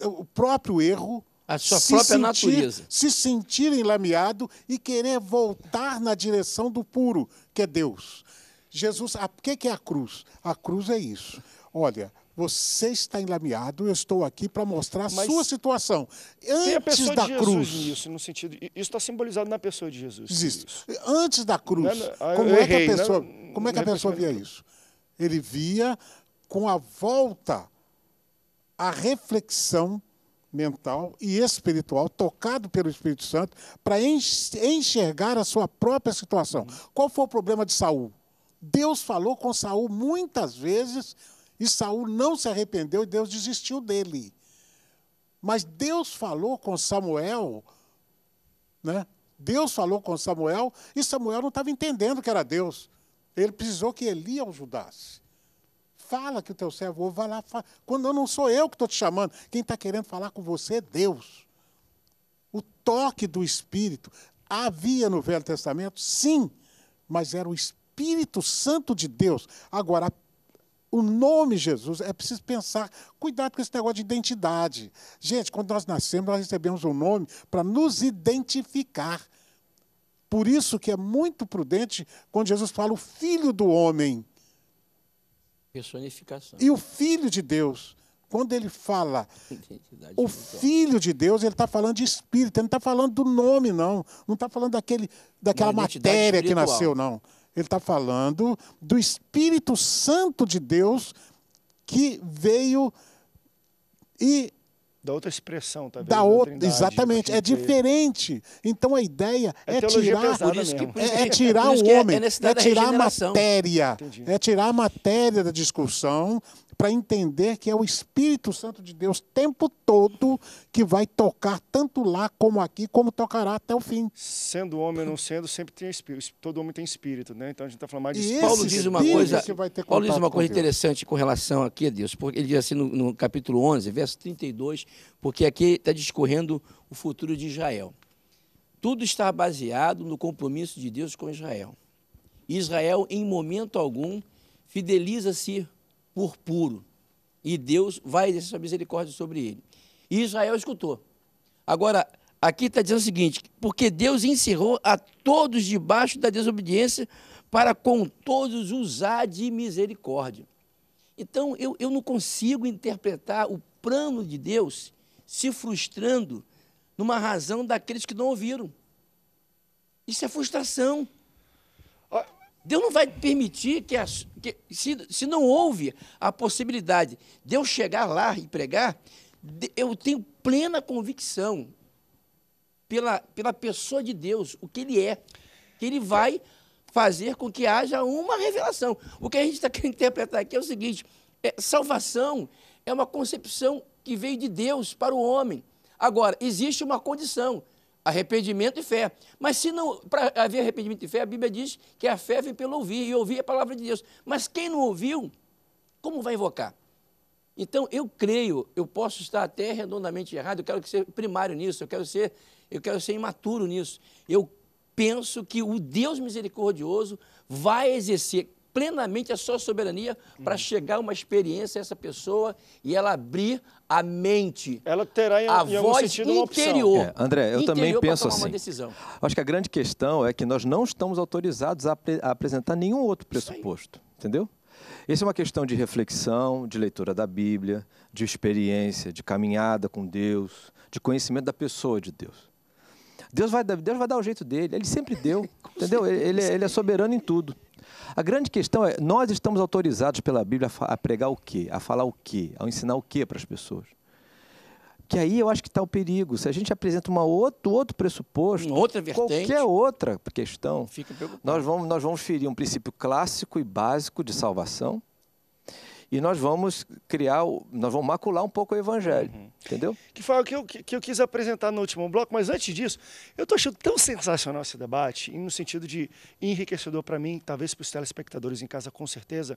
o próprio erro, a sua se própria sentir, natureza, se sentir enlameado e querer voltar na direção do puro, que é Deus. Jesus, o que é a cruz? A cruz é isso. Olha, você está enlameado, eu estou aqui para mostrar a Mas sua situação. Antes da de cruz. nisso, no sentido, isso está simbolizado na pessoa de Jesus. Existe. Antes da cruz, não, ah, como, é a pessoa, não, como, é que a pessoa, via isso? Ele via com a volta à reflexão mental e espiritual, tocado pelo Espírito Santo, para enxergar a sua própria situação. Uhum. Qual foi o problema de Saul? Deus falou com Saul muitas vezes e Saul não se arrependeu e Deus desistiu dele. Mas Deus falou com Samuel, né? Deus falou com Samuel e Samuel não estava entendendo que era Deus. Ele precisou que Eli ajudasse. Fala que o teu servo ouve, vai lá. Fala. Quando eu não sou eu que estou te chamando, quem está querendo falar com você é Deus. O toque do Espírito havia no Velho Testamento, sim, mas era o Espírito Santo de Deus. Agora, a o nome Jesus, é preciso pensar, cuidado com esse negócio de identidade. Gente, quando nós nascemos, nós recebemos um nome para nos identificar. Por isso que é muito prudente quando Jesus fala o filho do homem. Personificação. E o filho de Deus. Quando ele fala Identidade o filho de Deus, ele está falando de espírito, ele não está falando do nome, não. Não está falando daquele, daquela matéria que nasceu, não. Ele está falando do Espírito Santo de Deus que veio e da outra expressão, também. Tá da outra, exatamente, é diferente. Então a ideia é, é tirar, que, é, é, tirar o homem, é, tirar a matéria, Entendi. é tirar a matéria da discussão para entender que é o Espírito Santo de Deus tempo todo que vai tocar tanto lá como aqui, como tocará até o fim. Sendo homem ou não sendo, sempre tem espírito. Todo homem tem espírito, né? Então a gente está falando mais de espírito. Paulo diz uma coisa, Paulo diz uma coisa com interessante com relação aqui a Deus, porque ele diz assim no, no capítulo 11, verso 32, porque aqui está discorrendo o futuro de Israel. Tudo está baseado no compromisso de Deus com Israel. Israel, em momento algum, fideliza-se por puro. E Deus vai exercer sua misericórdia sobre ele. E Israel escutou. Agora, aqui está dizendo o seguinte: porque Deus encerrou a todos debaixo da desobediência, para com todos usar de misericórdia. Então, eu, eu não consigo interpretar o plano de Deus se frustrando numa razão daqueles que não ouviram. Isso é frustração. Ah. Deus não vai permitir que as, porque se, se não houve a possibilidade de eu chegar lá e pregar, eu tenho plena convicção pela, pela pessoa de Deus, o que ele é, que ele vai fazer com que haja uma revelação. O que a gente está querendo interpretar aqui é o seguinte: é, salvação é uma concepção que veio de Deus para o homem. Agora, existe uma condição. Arrependimento e fé. Mas se não, para haver arrependimento e fé, a Bíblia diz que a fé vem pelo ouvir, e ouvir é a palavra de Deus. Mas quem não ouviu, como vai invocar? Então, eu creio, eu posso estar até redondamente errado, eu quero ser primário nisso, eu quero ser, eu quero ser imaturo nisso. Eu penso que o Deus misericordioso vai exercer plenamente a sua soberania uhum. para chegar uma experiência a essa pessoa e ela abrir a mente. Ela terá em, a em voz sentido, interior. É, André, eu também penso assim. Acho que a grande questão é que nós não estamos autorizados a, a apresentar nenhum outro pressuposto, entendeu? Essa é uma questão de reflexão, de leitura da Bíblia, de experiência, de caminhada com Deus, de conhecimento da pessoa de Deus. Deus vai, Deus vai dar o jeito dele, ele sempre deu, entendeu? Ele, é, ele é soberano em tudo. A grande questão é, nós estamos autorizados pela Bíblia a pregar o quê? A falar o quê? A ensinar o quê para as pessoas? Que aí eu acho que está o perigo. Se a gente apresenta uma outro, outro pressuposto, uma outra qualquer outra questão, nós vamos, nós vamos ferir um princípio clássico e básico de salvação e nós vamos criar, nós vamos macular um pouco o evangelho, uhum. entendeu? Que foi o que eu, que eu quis apresentar no último bloco, mas antes disso, eu estou achando tão sensacional esse debate, e no sentido de enriquecedor para mim, talvez para os telespectadores em casa, com certeza,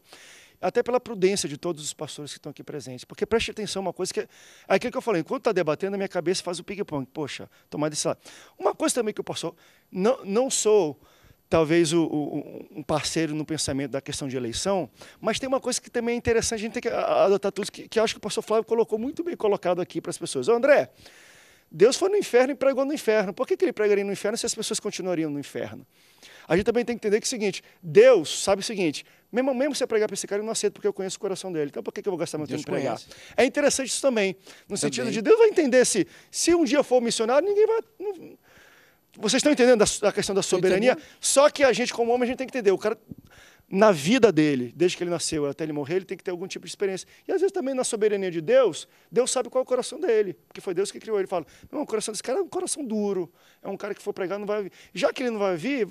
até pela prudência de todos os pastores que estão aqui presentes, porque preste atenção uma coisa que é, é aquilo que eu falei, enquanto está debatendo, a minha cabeça faz o ping-pong, poxa, tomar desse lado. Uma coisa também que eu pastor, não, não sou talvez o, o, um parceiro no pensamento da questão de eleição, mas tem uma coisa que também é interessante, a gente tem que adotar tudo, que, que acho que o pastor Flávio colocou muito bem colocado aqui para as pessoas. Ô, André, Deus foi no inferno e pregou no inferno. Por que, que ele pregaria no inferno se as pessoas continuariam no inferno? A gente também tem que entender que é o seguinte, Deus sabe o seguinte, mesmo, mesmo se eu pregar para esse cara, eu não aceito porque eu conheço o coração dele. Então por que, que eu vou gastar meu Deus tempo em pregar? É interessante isso também, no também. sentido de Deus vai entender se, se um dia for missionário, ninguém vai... Não, vocês estão entendendo a questão da soberania? Só que a gente, como homem, a gente tem que entender. O cara, na vida dele, desde que ele nasceu até ele morrer, ele tem que ter algum tipo de experiência. E às vezes também na soberania de Deus, Deus sabe qual é o coração dele, porque foi Deus que criou ele. Fala, não, o coração desse cara é um coração duro, é um cara que for pregar não vai vir. Já que ele não vai vir,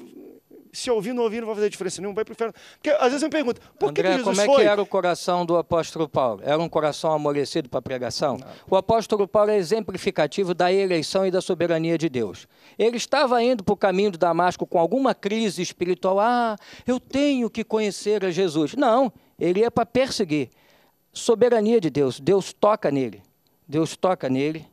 se ouvir não ouvir não vai fazer diferença nenhuma, vai para o inferno. Porque às vezes eu me pergunto, por André, que Jesus como é foi? que era o coração do apóstolo Paulo? Era um coração amolecido para a pregação? Não. O apóstolo Paulo é exemplificativo da eleição e da soberania de Deus. Ele estava indo para o caminho de Damasco com alguma crise espiritual. Ah, eu tenho que conhecer a Jesus. Não, ele ia é para perseguir. Soberania de Deus. Deus toca nele. Deus toca nele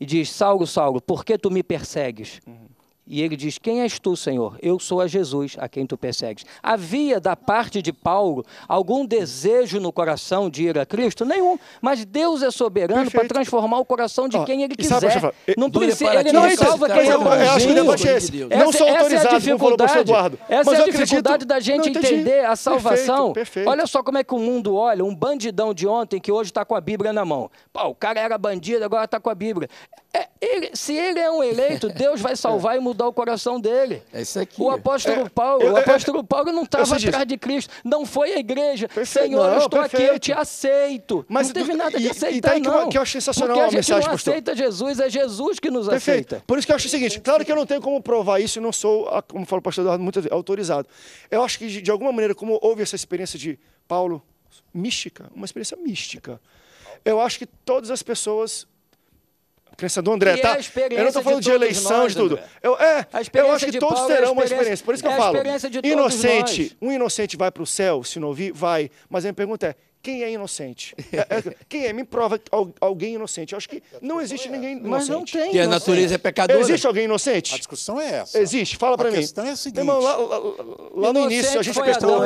e diz, Saulo, Saulo, por que tu me persegues? Uhum. E ele diz: Quem és tu, Senhor? Eu sou a Jesus, a quem tu persegues. Havia da parte de Paulo algum desejo no coração de ir a Cristo? Nenhum. Mas Deus é soberano para transformar o coração de quem ele quiser. Sabe, não precisa, ele não salva quem é bonzinho. Eu acho que o negócio é esse. Não sou autorizado, essa é a dificuldade, Eduardo. Essa é a dificuldade da gente entender a salvação. Perfeito, perfeito. Olha só como é que o mundo olha. Um bandidão de ontem que hoje está com a Bíblia na mão. Pô, o cara era bandido, agora está com a Bíblia. É, ele, se ele é um eleito, Deus vai salvar e mudar o coração dele. É isso aqui. O apóstolo é, Paulo, eu, o apóstolo Paulo não estava atrás de Cristo, não foi a igreja. Perfeito, Senhor, não, eu estou perfeito. aqui, eu te aceito. Mas não teve tu, nada de aceitar, e, e tá não. Que eu achei sensacional Porque a, a gente não aceita Jesus, é Jesus que nos perfeito. aceita. Por isso que eu acho o seguinte, claro que eu não tenho como provar isso, não sou, como fala o pastor Eduardo, muito autorizado. Eu acho que, de alguma maneira, como houve essa experiência de Paulo, mística, uma experiência mística, eu acho que todas as pessoas crescendo. André, tá? É eu não estou falando de, de eleição, nós, de tudo. Eu, é, eu acho que todos Paulo é terão é uma experiência. Por isso que é eu falo. Inocente. Um inocente vai para o céu, se não ouvir, vai. Mas a minha pergunta é: quem é inocente? É, quem é? Me prova alguém inocente. Eu acho que não existe ninguém inocente. Mas não tem. Que a natureza é pecadora. Existe alguém inocente? A discussão é essa. Existe. Fala para mim. A questão é a seguinte. Irmão, lá, lá, lá no início a gente questionou.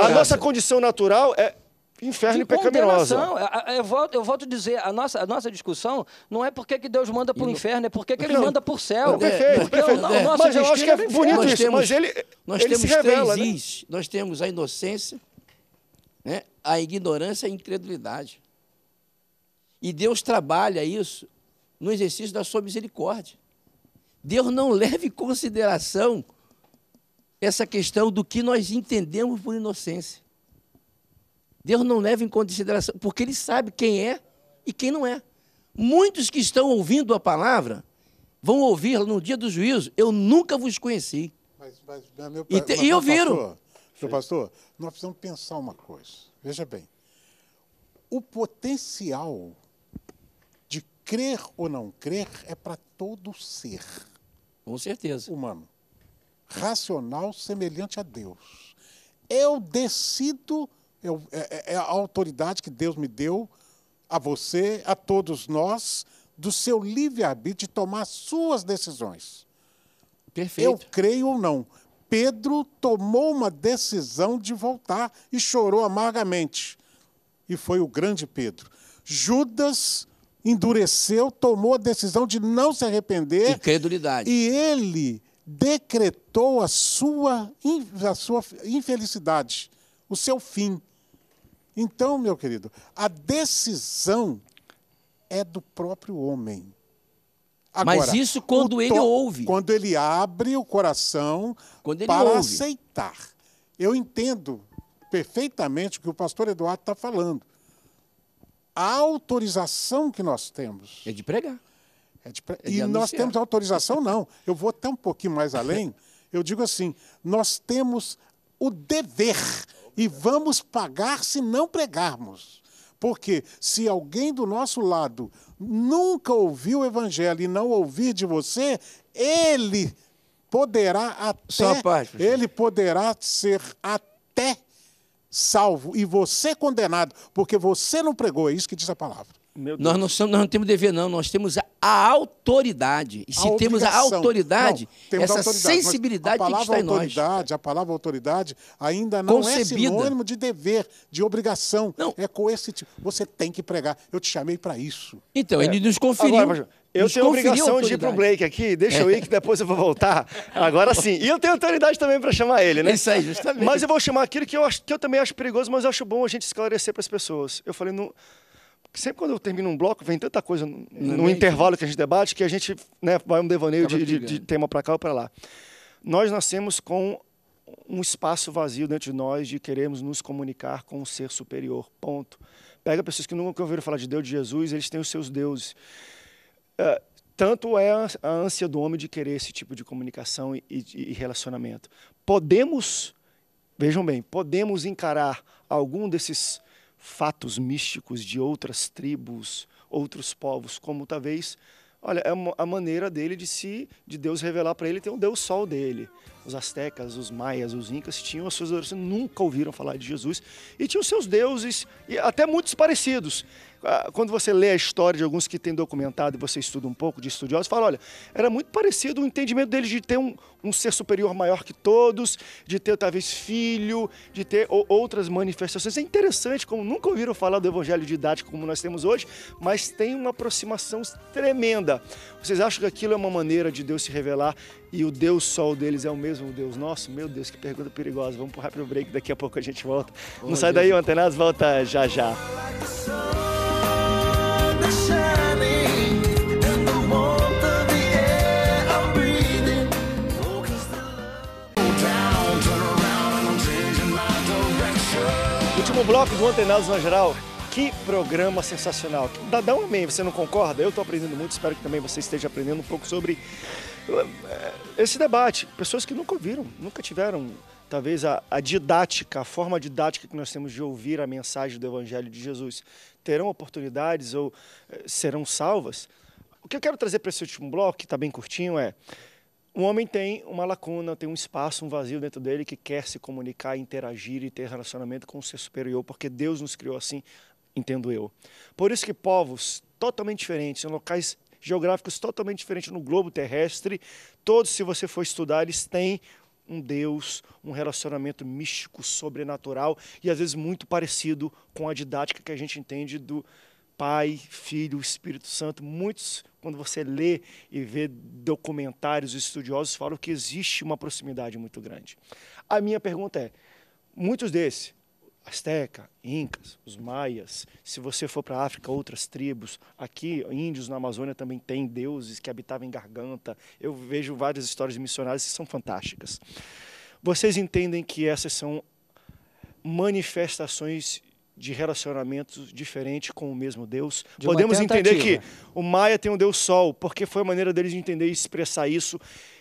A nossa condição natural é Inferno e pecaminosa. Eu volto, eu volto a dizer, a nossa, a nossa discussão não é porque que Deus manda para o inferno, é porque que ele não, manda para é é o céu. Perfeito, perfeito. O, o mas eu acho que é, é bonito nós isso, temos, mas ele, nós ele temos se revela. Três né? is. Nós temos a inocência, né? a ignorância e a incredulidade. E Deus trabalha isso no exercício da sua misericórdia. Deus não leva em consideração essa questão do que nós entendemos por inocência. Deus não leva em consideração, porque ele sabe quem é e quem não é. Muitos que estão ouvindo a palavra vão ouvir no dia do juízo, eu nunca vos conheci. Mas, mas, meu, e, te, mas, e ouviram. senhor pastor, nós precisamos pensar uma coisa. Veja bem, o potencial de crer ou não crer é para todo ser. Com certeza. Humano. Racional, semelhante a Deus. Eu decido é, é, é a autoridade que Deus me deu a você, a todos nós, do seu livre-arbítrio de tomar suas decisões. Perfeito. Eu creio ou não. Pedro tomou uma decisão de voltar e chorou amargamente. E foi o grande Pedro. Judas endureceu, tomou a decisão de não se arrepender. Incredulidade. E ele decretou a sua, a sua infelicidade, o seu fim. Então, meu querido, a decisão é do próprio homem. Agora, Mas isso quando ele ouve. Quando ele abre o coração para ouve. aceitar. Eu entendo perfeitamente o que o pastor Eduardo está falando. A autorização que nós temos. É de pregar. É de pre... é de e anunciar. nós temos autorização, não. Eu vou até um pouquinho mais além. Eu digo assim: nós temos o dever e vamos pagar se não pregarmos. Porque se alguém do nosso lado nunca ouviu o evangelho e não ouvir de você, ele poderá até paz, ele poderá ser até salvo e você condenado, porque você não pregou, é isso que diz a palavra. Nós não, somos, nós não temos dever, não. Nós temos a, a autoridade. E se a temos a autoridade, não, essa autoridade, sensibilidade a palavra tem que estar autoridade, A palavra autoridade ainda não é Concebida. é sinônimo de dever, de obrigação. Não. É coercitivo. Você tem que pregar. Eu te chamei para isso. Então, é. ele nos conferiu. Agora, eu tenho obrigação de ir para o Blake aqui, deixa eu é. ir que depois eu vou voltar. Agora sim. E eu tenho autoridade também para chamar ele, né? Isso aí, justamente. Mas eu vou chamar aquilo que eu, acho, que eu também acho perigoso, mas eu acho bom a gente esclarecer para as pessoas. Eu falei, não, sempre quando eu termino um bloco, vem tanta coisa no, é no intervalo que a gente debate que a gente né, vai um devaneio de, de, de, tema para cá ou para lá. Nós nascemos com um espaço vazio dentro de nós de queremos nos comunicar com um ser superior. Ponto. Pega pessoas que nunca ouviram falar de Deus, de Jesus, eles têm os seus deuses. É, tanto é a ânsia do homem de querer esse tipo de comunicação e, e, e relacionamento. Podemos, vejam bem, podemos encarar algum desses fatos místicos de outras tribos, outros povos, como talvez, olha, é a maneira dele de se, de Deus revelar para ele tem um Deus Sol dele. Os astecas, os maias, os incas tinham as suas orações, nunca ouviram falar de Jesus e tinham seus deuses e até muitos parecidos. Ah, quando você lê a história de alguns que têm documentado e você estuda um pouco de estudiosos, fala, olha, era muito parecido o entendimento deles de ter um, um ser superior maior que todos, de ter talvez filho, de ter outras manifestações. É interessante, como nunca ouviram falar do evangelho didático como nós temos hoje, mas tem uma aproximação tremenda. Vocês acham que aquilo é uma maneira de Deus se revelar e o Deus Sol deles é o mesmo Deus nosso? Meu Deus, que pergunta perigosa. Vamos pro rápido break, daqui a pouco a gente volta. Não sai daí, Antenaz, volta já já. Último bloco do Antenados na Geral. Que programa sensacional. Dá, dá um amém, você não concorda? Eu estou aprendendo muito, espero que também você esteja aprendendo um pouco sobre esse debate, pessoas que nunca ouviram, nunca tiveram, talvez, a, a, didática, a forma didática que nós temos de ouvir a mensagem do Evangelho de Jesus, terão oportunidades ou eh, serão salvas. O que eu quero trazer para esse último bloco, que está bem curtinho, é: um homem tem uma lacuna, tem um espaço, um vazio dentro dele que quer se comunicar, interagir e ter relacionamento com o ser superior, porque Deus nos criou assim, entendo eu. Por isso que povos totalmente diferentes, em locais geográficos totalmente diferentes no globo terrestre. Todos, se você for estudar, eles têm um Deus, um relacionamento místico, sobrenatural e às vezes muito parecido com a didática que a gente entende do Pai, Filho, Espírito Santo. Muitos, quando você lê e vê documentários estudiosos, falam que existe uma proximidade muito grande. A minha pergunta é: muitos desses Azteca, Incas, os Maias, se você for para a África, outras tribos, aqui, índios na Amazônia também tem deuses que habitavam em garganta. Eu vejo várias histórias de missionários que são fantásticas. Vocês entendem que essas são manifestações de relacionamentos diferentes com o mesmo Deus. De Podemos entender que o Maia tem um Deus Sol, porque foi a maneira deles entender e expressar isso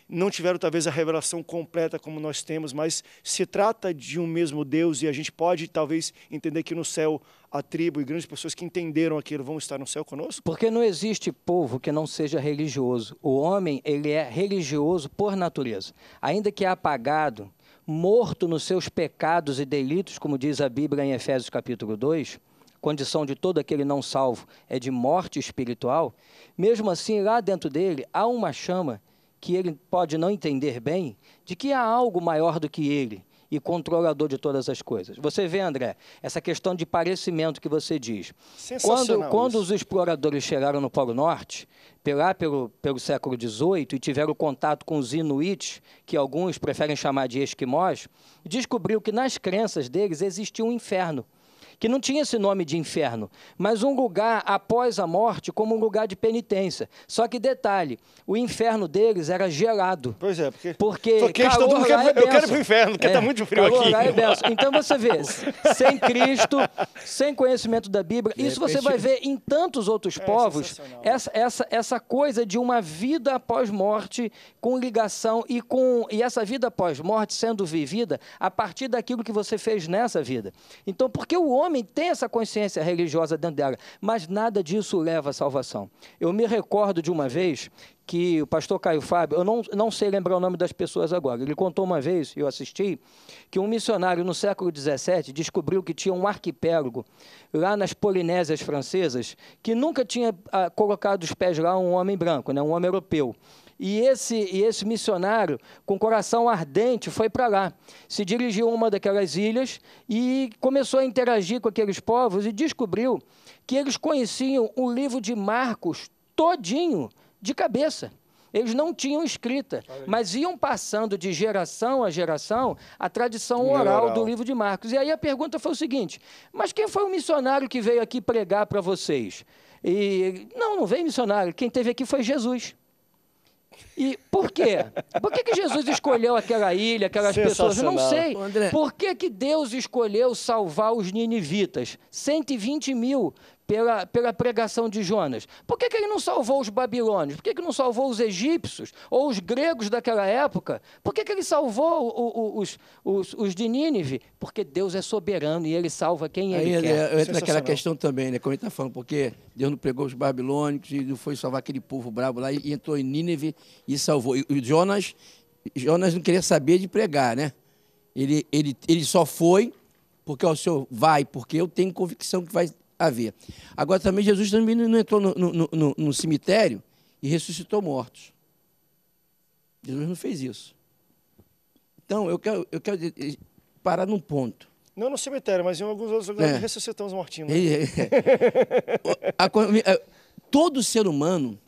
não tiveram talvez a revelação completa como nós temos, mas se trata de um mesmo Deus e a gente pode talvez entender que no céu a tribo e grandes pessoas que entenderam aquilo vão estar no céu conosco? Porque não existe povo que não seja religioso. O homem, ele é religioso por natureza. Ainda que é apagado, morto nos seus pecados e delitos, como diz a Bíblia em Efésios capítulo 2, condição de todo aquele não salvo é de morte espiritual, mesmo assim lá dentro dele há uma chama que ele pode não entender bem, de que há algo maior do que ele e controlador de todas as coisas. Você vê, André, essa questão de parecimento que você diz. Quando, quando os exploradores chegaram no Polo Norte, lá pelo, pelo século XVIII, e tiveram contato com os Inuits, que alguns preferem chamar de esquimós, descobriu que nas crenças deles existia um inferno que não tinha esse nome de inferno, mas um lugar após a morte como um lugar de penitência. Só que detalhe, o inferno deles era gelado. Pois é, porque, porque quente, é eu quero ir para o inferno, porque está é, muito frio aqui. Lá é benção. Então você vê, sem Cristo, sem conhecimento da Bíblia, isso você vai ver em tantos outros é, é povos, essa, essa, essa coisa de uma vida após morte com ligação e com e essa vida após morte sendo vivida a partir daquilo que você fez nessa vida. Então, porque o homem homem tem essa consciência religiosa dentro dela, mas nada disso leva à salvação. Eu me recordo de uma vez que o pastor Caio Fábio, eu não, não sei lembrar o nome das pessoas agora, ele contou uma vez, eu assisti, que um missionário no século XVII descobriu que tinha um arquipélago lá nas Polinésias Francesas que nunca tinha ah, colocado os pés lá um homem branco, né, um homem europeu. E esse, e esse missionário, com coração ardente, foi para lá. Se dirigiu a uma daquelas ilhas e começou a interagir com aqueles povos e descobriu que eles conheciam o livro de Marcos todinho, de cabeça. Eles não tinham escrita, mas iam passando de geração a geração a tradição oral, oral, do livro de Marcos. E aí a pergunta foi o seguinte: mas quem foi o missionário que veio aqui pregar para vocês? E não, não veio missionário. Quem teve aqui foi Jesus. E por quê? Por que, que Jesus escolheu aquela ilha, aquelas pessoas? Eu não sei. André. Por que, que Deus escolheu salvar os ninivitas? 120 mil pela, pela pregação de Jonas? Por que, que ele não salvou os babilônios? Por que, que não salvou os egípcios ou os gregos daquela época? Por que, que ele salvou o, o, os, os, os de Nínive? Porque Deus é soberano e ele salva quem Aí ele, é, quer. Entra aquela questão também, né? Como ele está falando, porque Deus não pregou os babilônicos e não foi salvar aquele povo brabo lá e entrou em Nínive e salvou. E Jonas, Jonas não queria saber de pregar, né? Ele, ele, ele só foi porque o senhor vai, porque eu tenho convicção que vai a ver. Agora também Jesus também não entrou no, no, no, no cemitério e ressuscitou mortos. Jesus não fez isso. Então, eu quero, eu quero parar num ponto. Não no cemitério, mas em alguns outros lugares é. ressuscitamos mortinhos. Né? É, é. É, todo ser humano,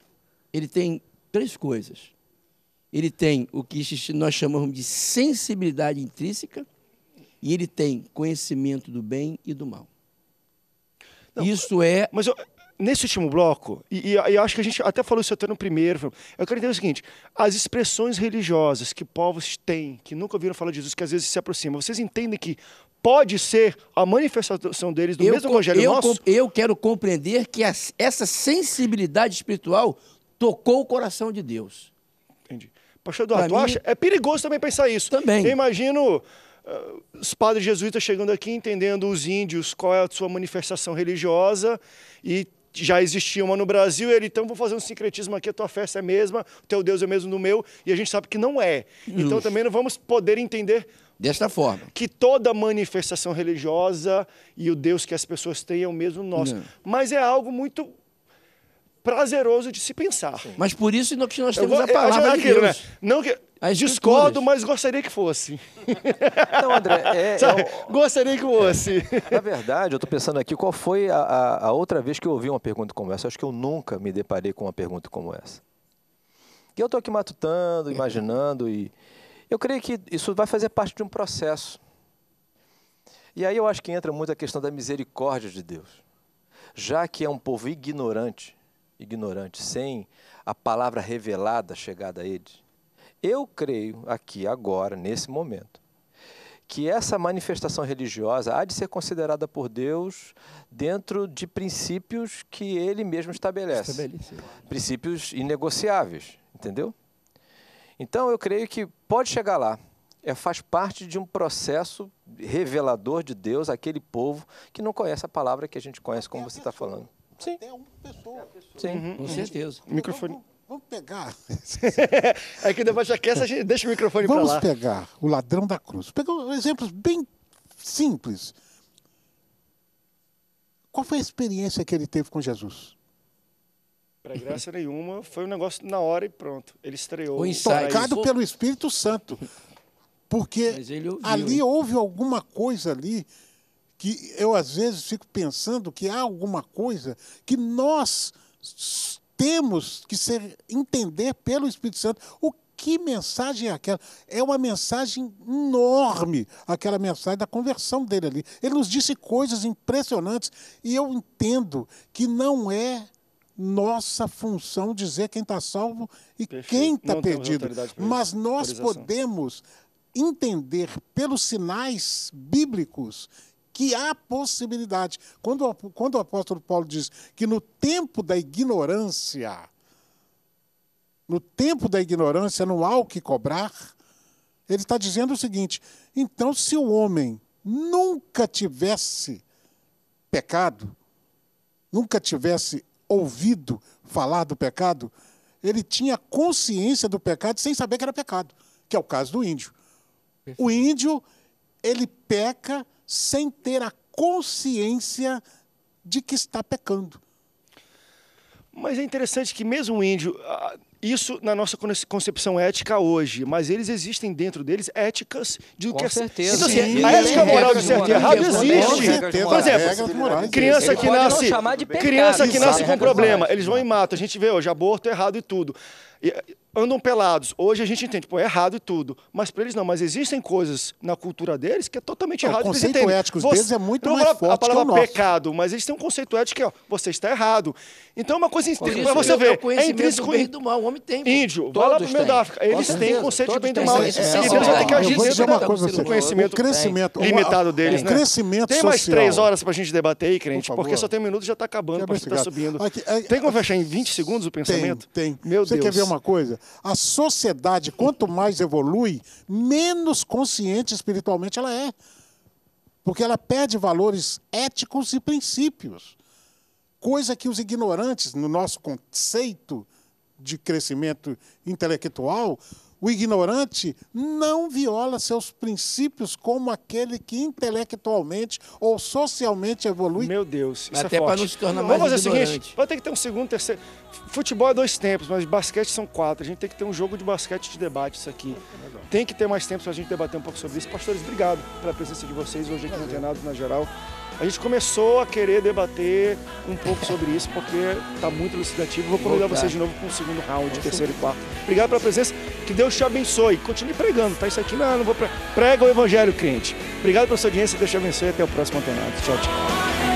ele tem três coisas. Ele tem o que nós chamamos de sensibilidade intrínseca e ele tem conhecimento do bem e do mal. Não, Isso é. Mas eu, nesse último bloco, e, e, acho que a gente até falou isso até no primeiro, eu quero entender o seguinte: as expressões religiosas que povos têm, que nunca ouviram falar de Jesus, que às vezes se aproximam, vocês entendem que pode ser a manifestação deles do eu, mesmo evangelho eu, nosso? Eu quero compreender que as, essa sensibilidade espiritual tocou o coração de Deus. Entendi. Pastor Eduardo, mim, acha? É perigoso também pensar isso. Também. Eu imagino os padres jesuítas chegando aqui, entendendo os índios, qual é a sua manifestação religiosa, e já existia uma no Brasil, ele, então, vou fazer um sincretismo aqui, a tua festa é a mesma, o teu Deus é o mesmo do meu, e a gente sabe que não é. Então, também não vamos poder entender... Desta forma. Que toda manifestação religiosa e o Deus que as pessoas têm é o mesmo nosso. Não. Mas é algo muito prazeroso de se pensar. Sim. Mas por isso que nós temos a palavra aqui, de Deus. Né? Não que, As discordo, mas gostaria que fosse. Então, André, é, Sabe, é, gostaria que fosse. É, na verdade, eu estou pensando aqui qual foi a, a, a, outra vez que eu ouvi uma pergunta como essa. Acho que eu nunca me deparei com uma pergunta como essa. E eu estou aqui matutando, imaginando, e eu creio que isso vai fazer parte de um processo. E aí eu acho que entra muito a questão da misericórdia de Deus. Já que é um povo ignorante, ignorante, sem a palavra revelada chegada a ele. Eu creio aqui, agora, nesse momento, que essa manifestação religiosa há de ser considerada por Deus dentro de princípios que ele mesmo estabelece. Princípios inegociáveis, entendeu? Então eu creio que pode chegar lá. É, faz parte de um processo revelador de Deus aquele povo que não conhece a palavra que a gente conhece, como você está falando. Sim. até uma pessoa. Sim, uhum. com uhum. certeza. Então, microfone. Vamos, vamos pegar. é que depois já quer, a gente deixa o microfone para lá. Vamos pegar o ladrão da cruz. Pegar exemplos bem simples. Qual foi a experiência que ele teve com Jesus? Para graça nenhuma, foi um negócio na hora e pronto. Ele estreou. Tocado pelo Espírito Santo. Porque ali houve alguma coisa ali que eu às vezes fico pensando que há alguma coisa que nós temos que ser, entender pelo Espírito Santo. O que mensagem é aquela? É uma mensagem enorme, aquela mensagem da conversão dele ali. Ele nos disse coisas impressionantes e eu entendo que não é nossa função dizer quem está salvo e Perfeito. quem está perdido. Mas nós podemos entender pelos sinais bíblicos que há possibilidade. Quando, quando o apóstolo Paulo diz que no tempo da ignorância, no tempo da ignorância não há o que cobrar, ele está dizendo o seguinte: então, se o homem nunca tivesse pecado, nunca tivesse ouvido falar do pecado, ele tinha consciência do pecado sem saber que era pecado, que é o caso do índio. O índio, ele peca sem ter a consciência de que está pecando. Mas é interessante que mesmo o índio, ah, isso na nossa concepção ética hoje, mas eles existem dentro deles éticas de o que é certeza. Então, assim, Sim. a ética moral de certo e errado existe. Por exemplo, criança que nasce, criança que nasce com problema, eles vão e matam. A gente vê hoje aborto é errado e tudo. Eh, andam pelados. Hoje a gente entende, pô, é errado e tudo. Mas para eles não, mas existem coisas na cultura deles que é totalmente errado. O conceito eles ético você, deles é muito mais forte a palavra que o pecado, mas eles têm um conceito ético que é, ó, você está errado. Então é uma coisa intrínseca para você é ver. É intrínseco do bem do mal, o homem tem. Índio, vai lá pro meio da África, eles têm certeza. conceito de bem do mal. É, e Deus é vai ter que agir dentro da, coisa do conhecimento, o crescimento limitado deles, né? Crescimento Tem mais três horas para a gente debater aí, crente, porque só tem um minuto e já está acabando, porque tá está subindo. É, tem como fechar em 20 segundos o pensamento? Tem. Meu Deus uma coisa? A sociedade, quanto mais evolui, menos consciente espiritualmente ela é. Porque ela perde valores éticos e princípios. Coisa que os ignorantes, no nosso conceito de crescimento intelectual, o ignorante não viola seus princípios como aquele que intelectualmente ou socialmente evolui. Meu Deus, isso é até é para nos tornar mais Vamos fazer o seguinte, vai ter que ter um segundo, terceiro. Futebol é dois tempos, mas basquete são quatro. A gente tem que ter um jogo de basquete de debate isso aqui. Tem que ter mais tempo para a gente debater um pouco sobre isso. Pastores, obrigado pela presença de vocês hoje aqui no Internado na geral a gente começou a querer debater um pouco sobre isso, porque está muito elucidativo. Vou convidar vocês de novo para um segundo round, Nossa. terceiro e quarto. Obrigado pela presença, que Deus te abençoe. Continue pregando, tá? Isso aqui não, é, não vou pregar. Prega o evangelho, crente. Obrigado pela sua audiência, Deus te abençoe até o próximo Antenado. Tchau, tchau.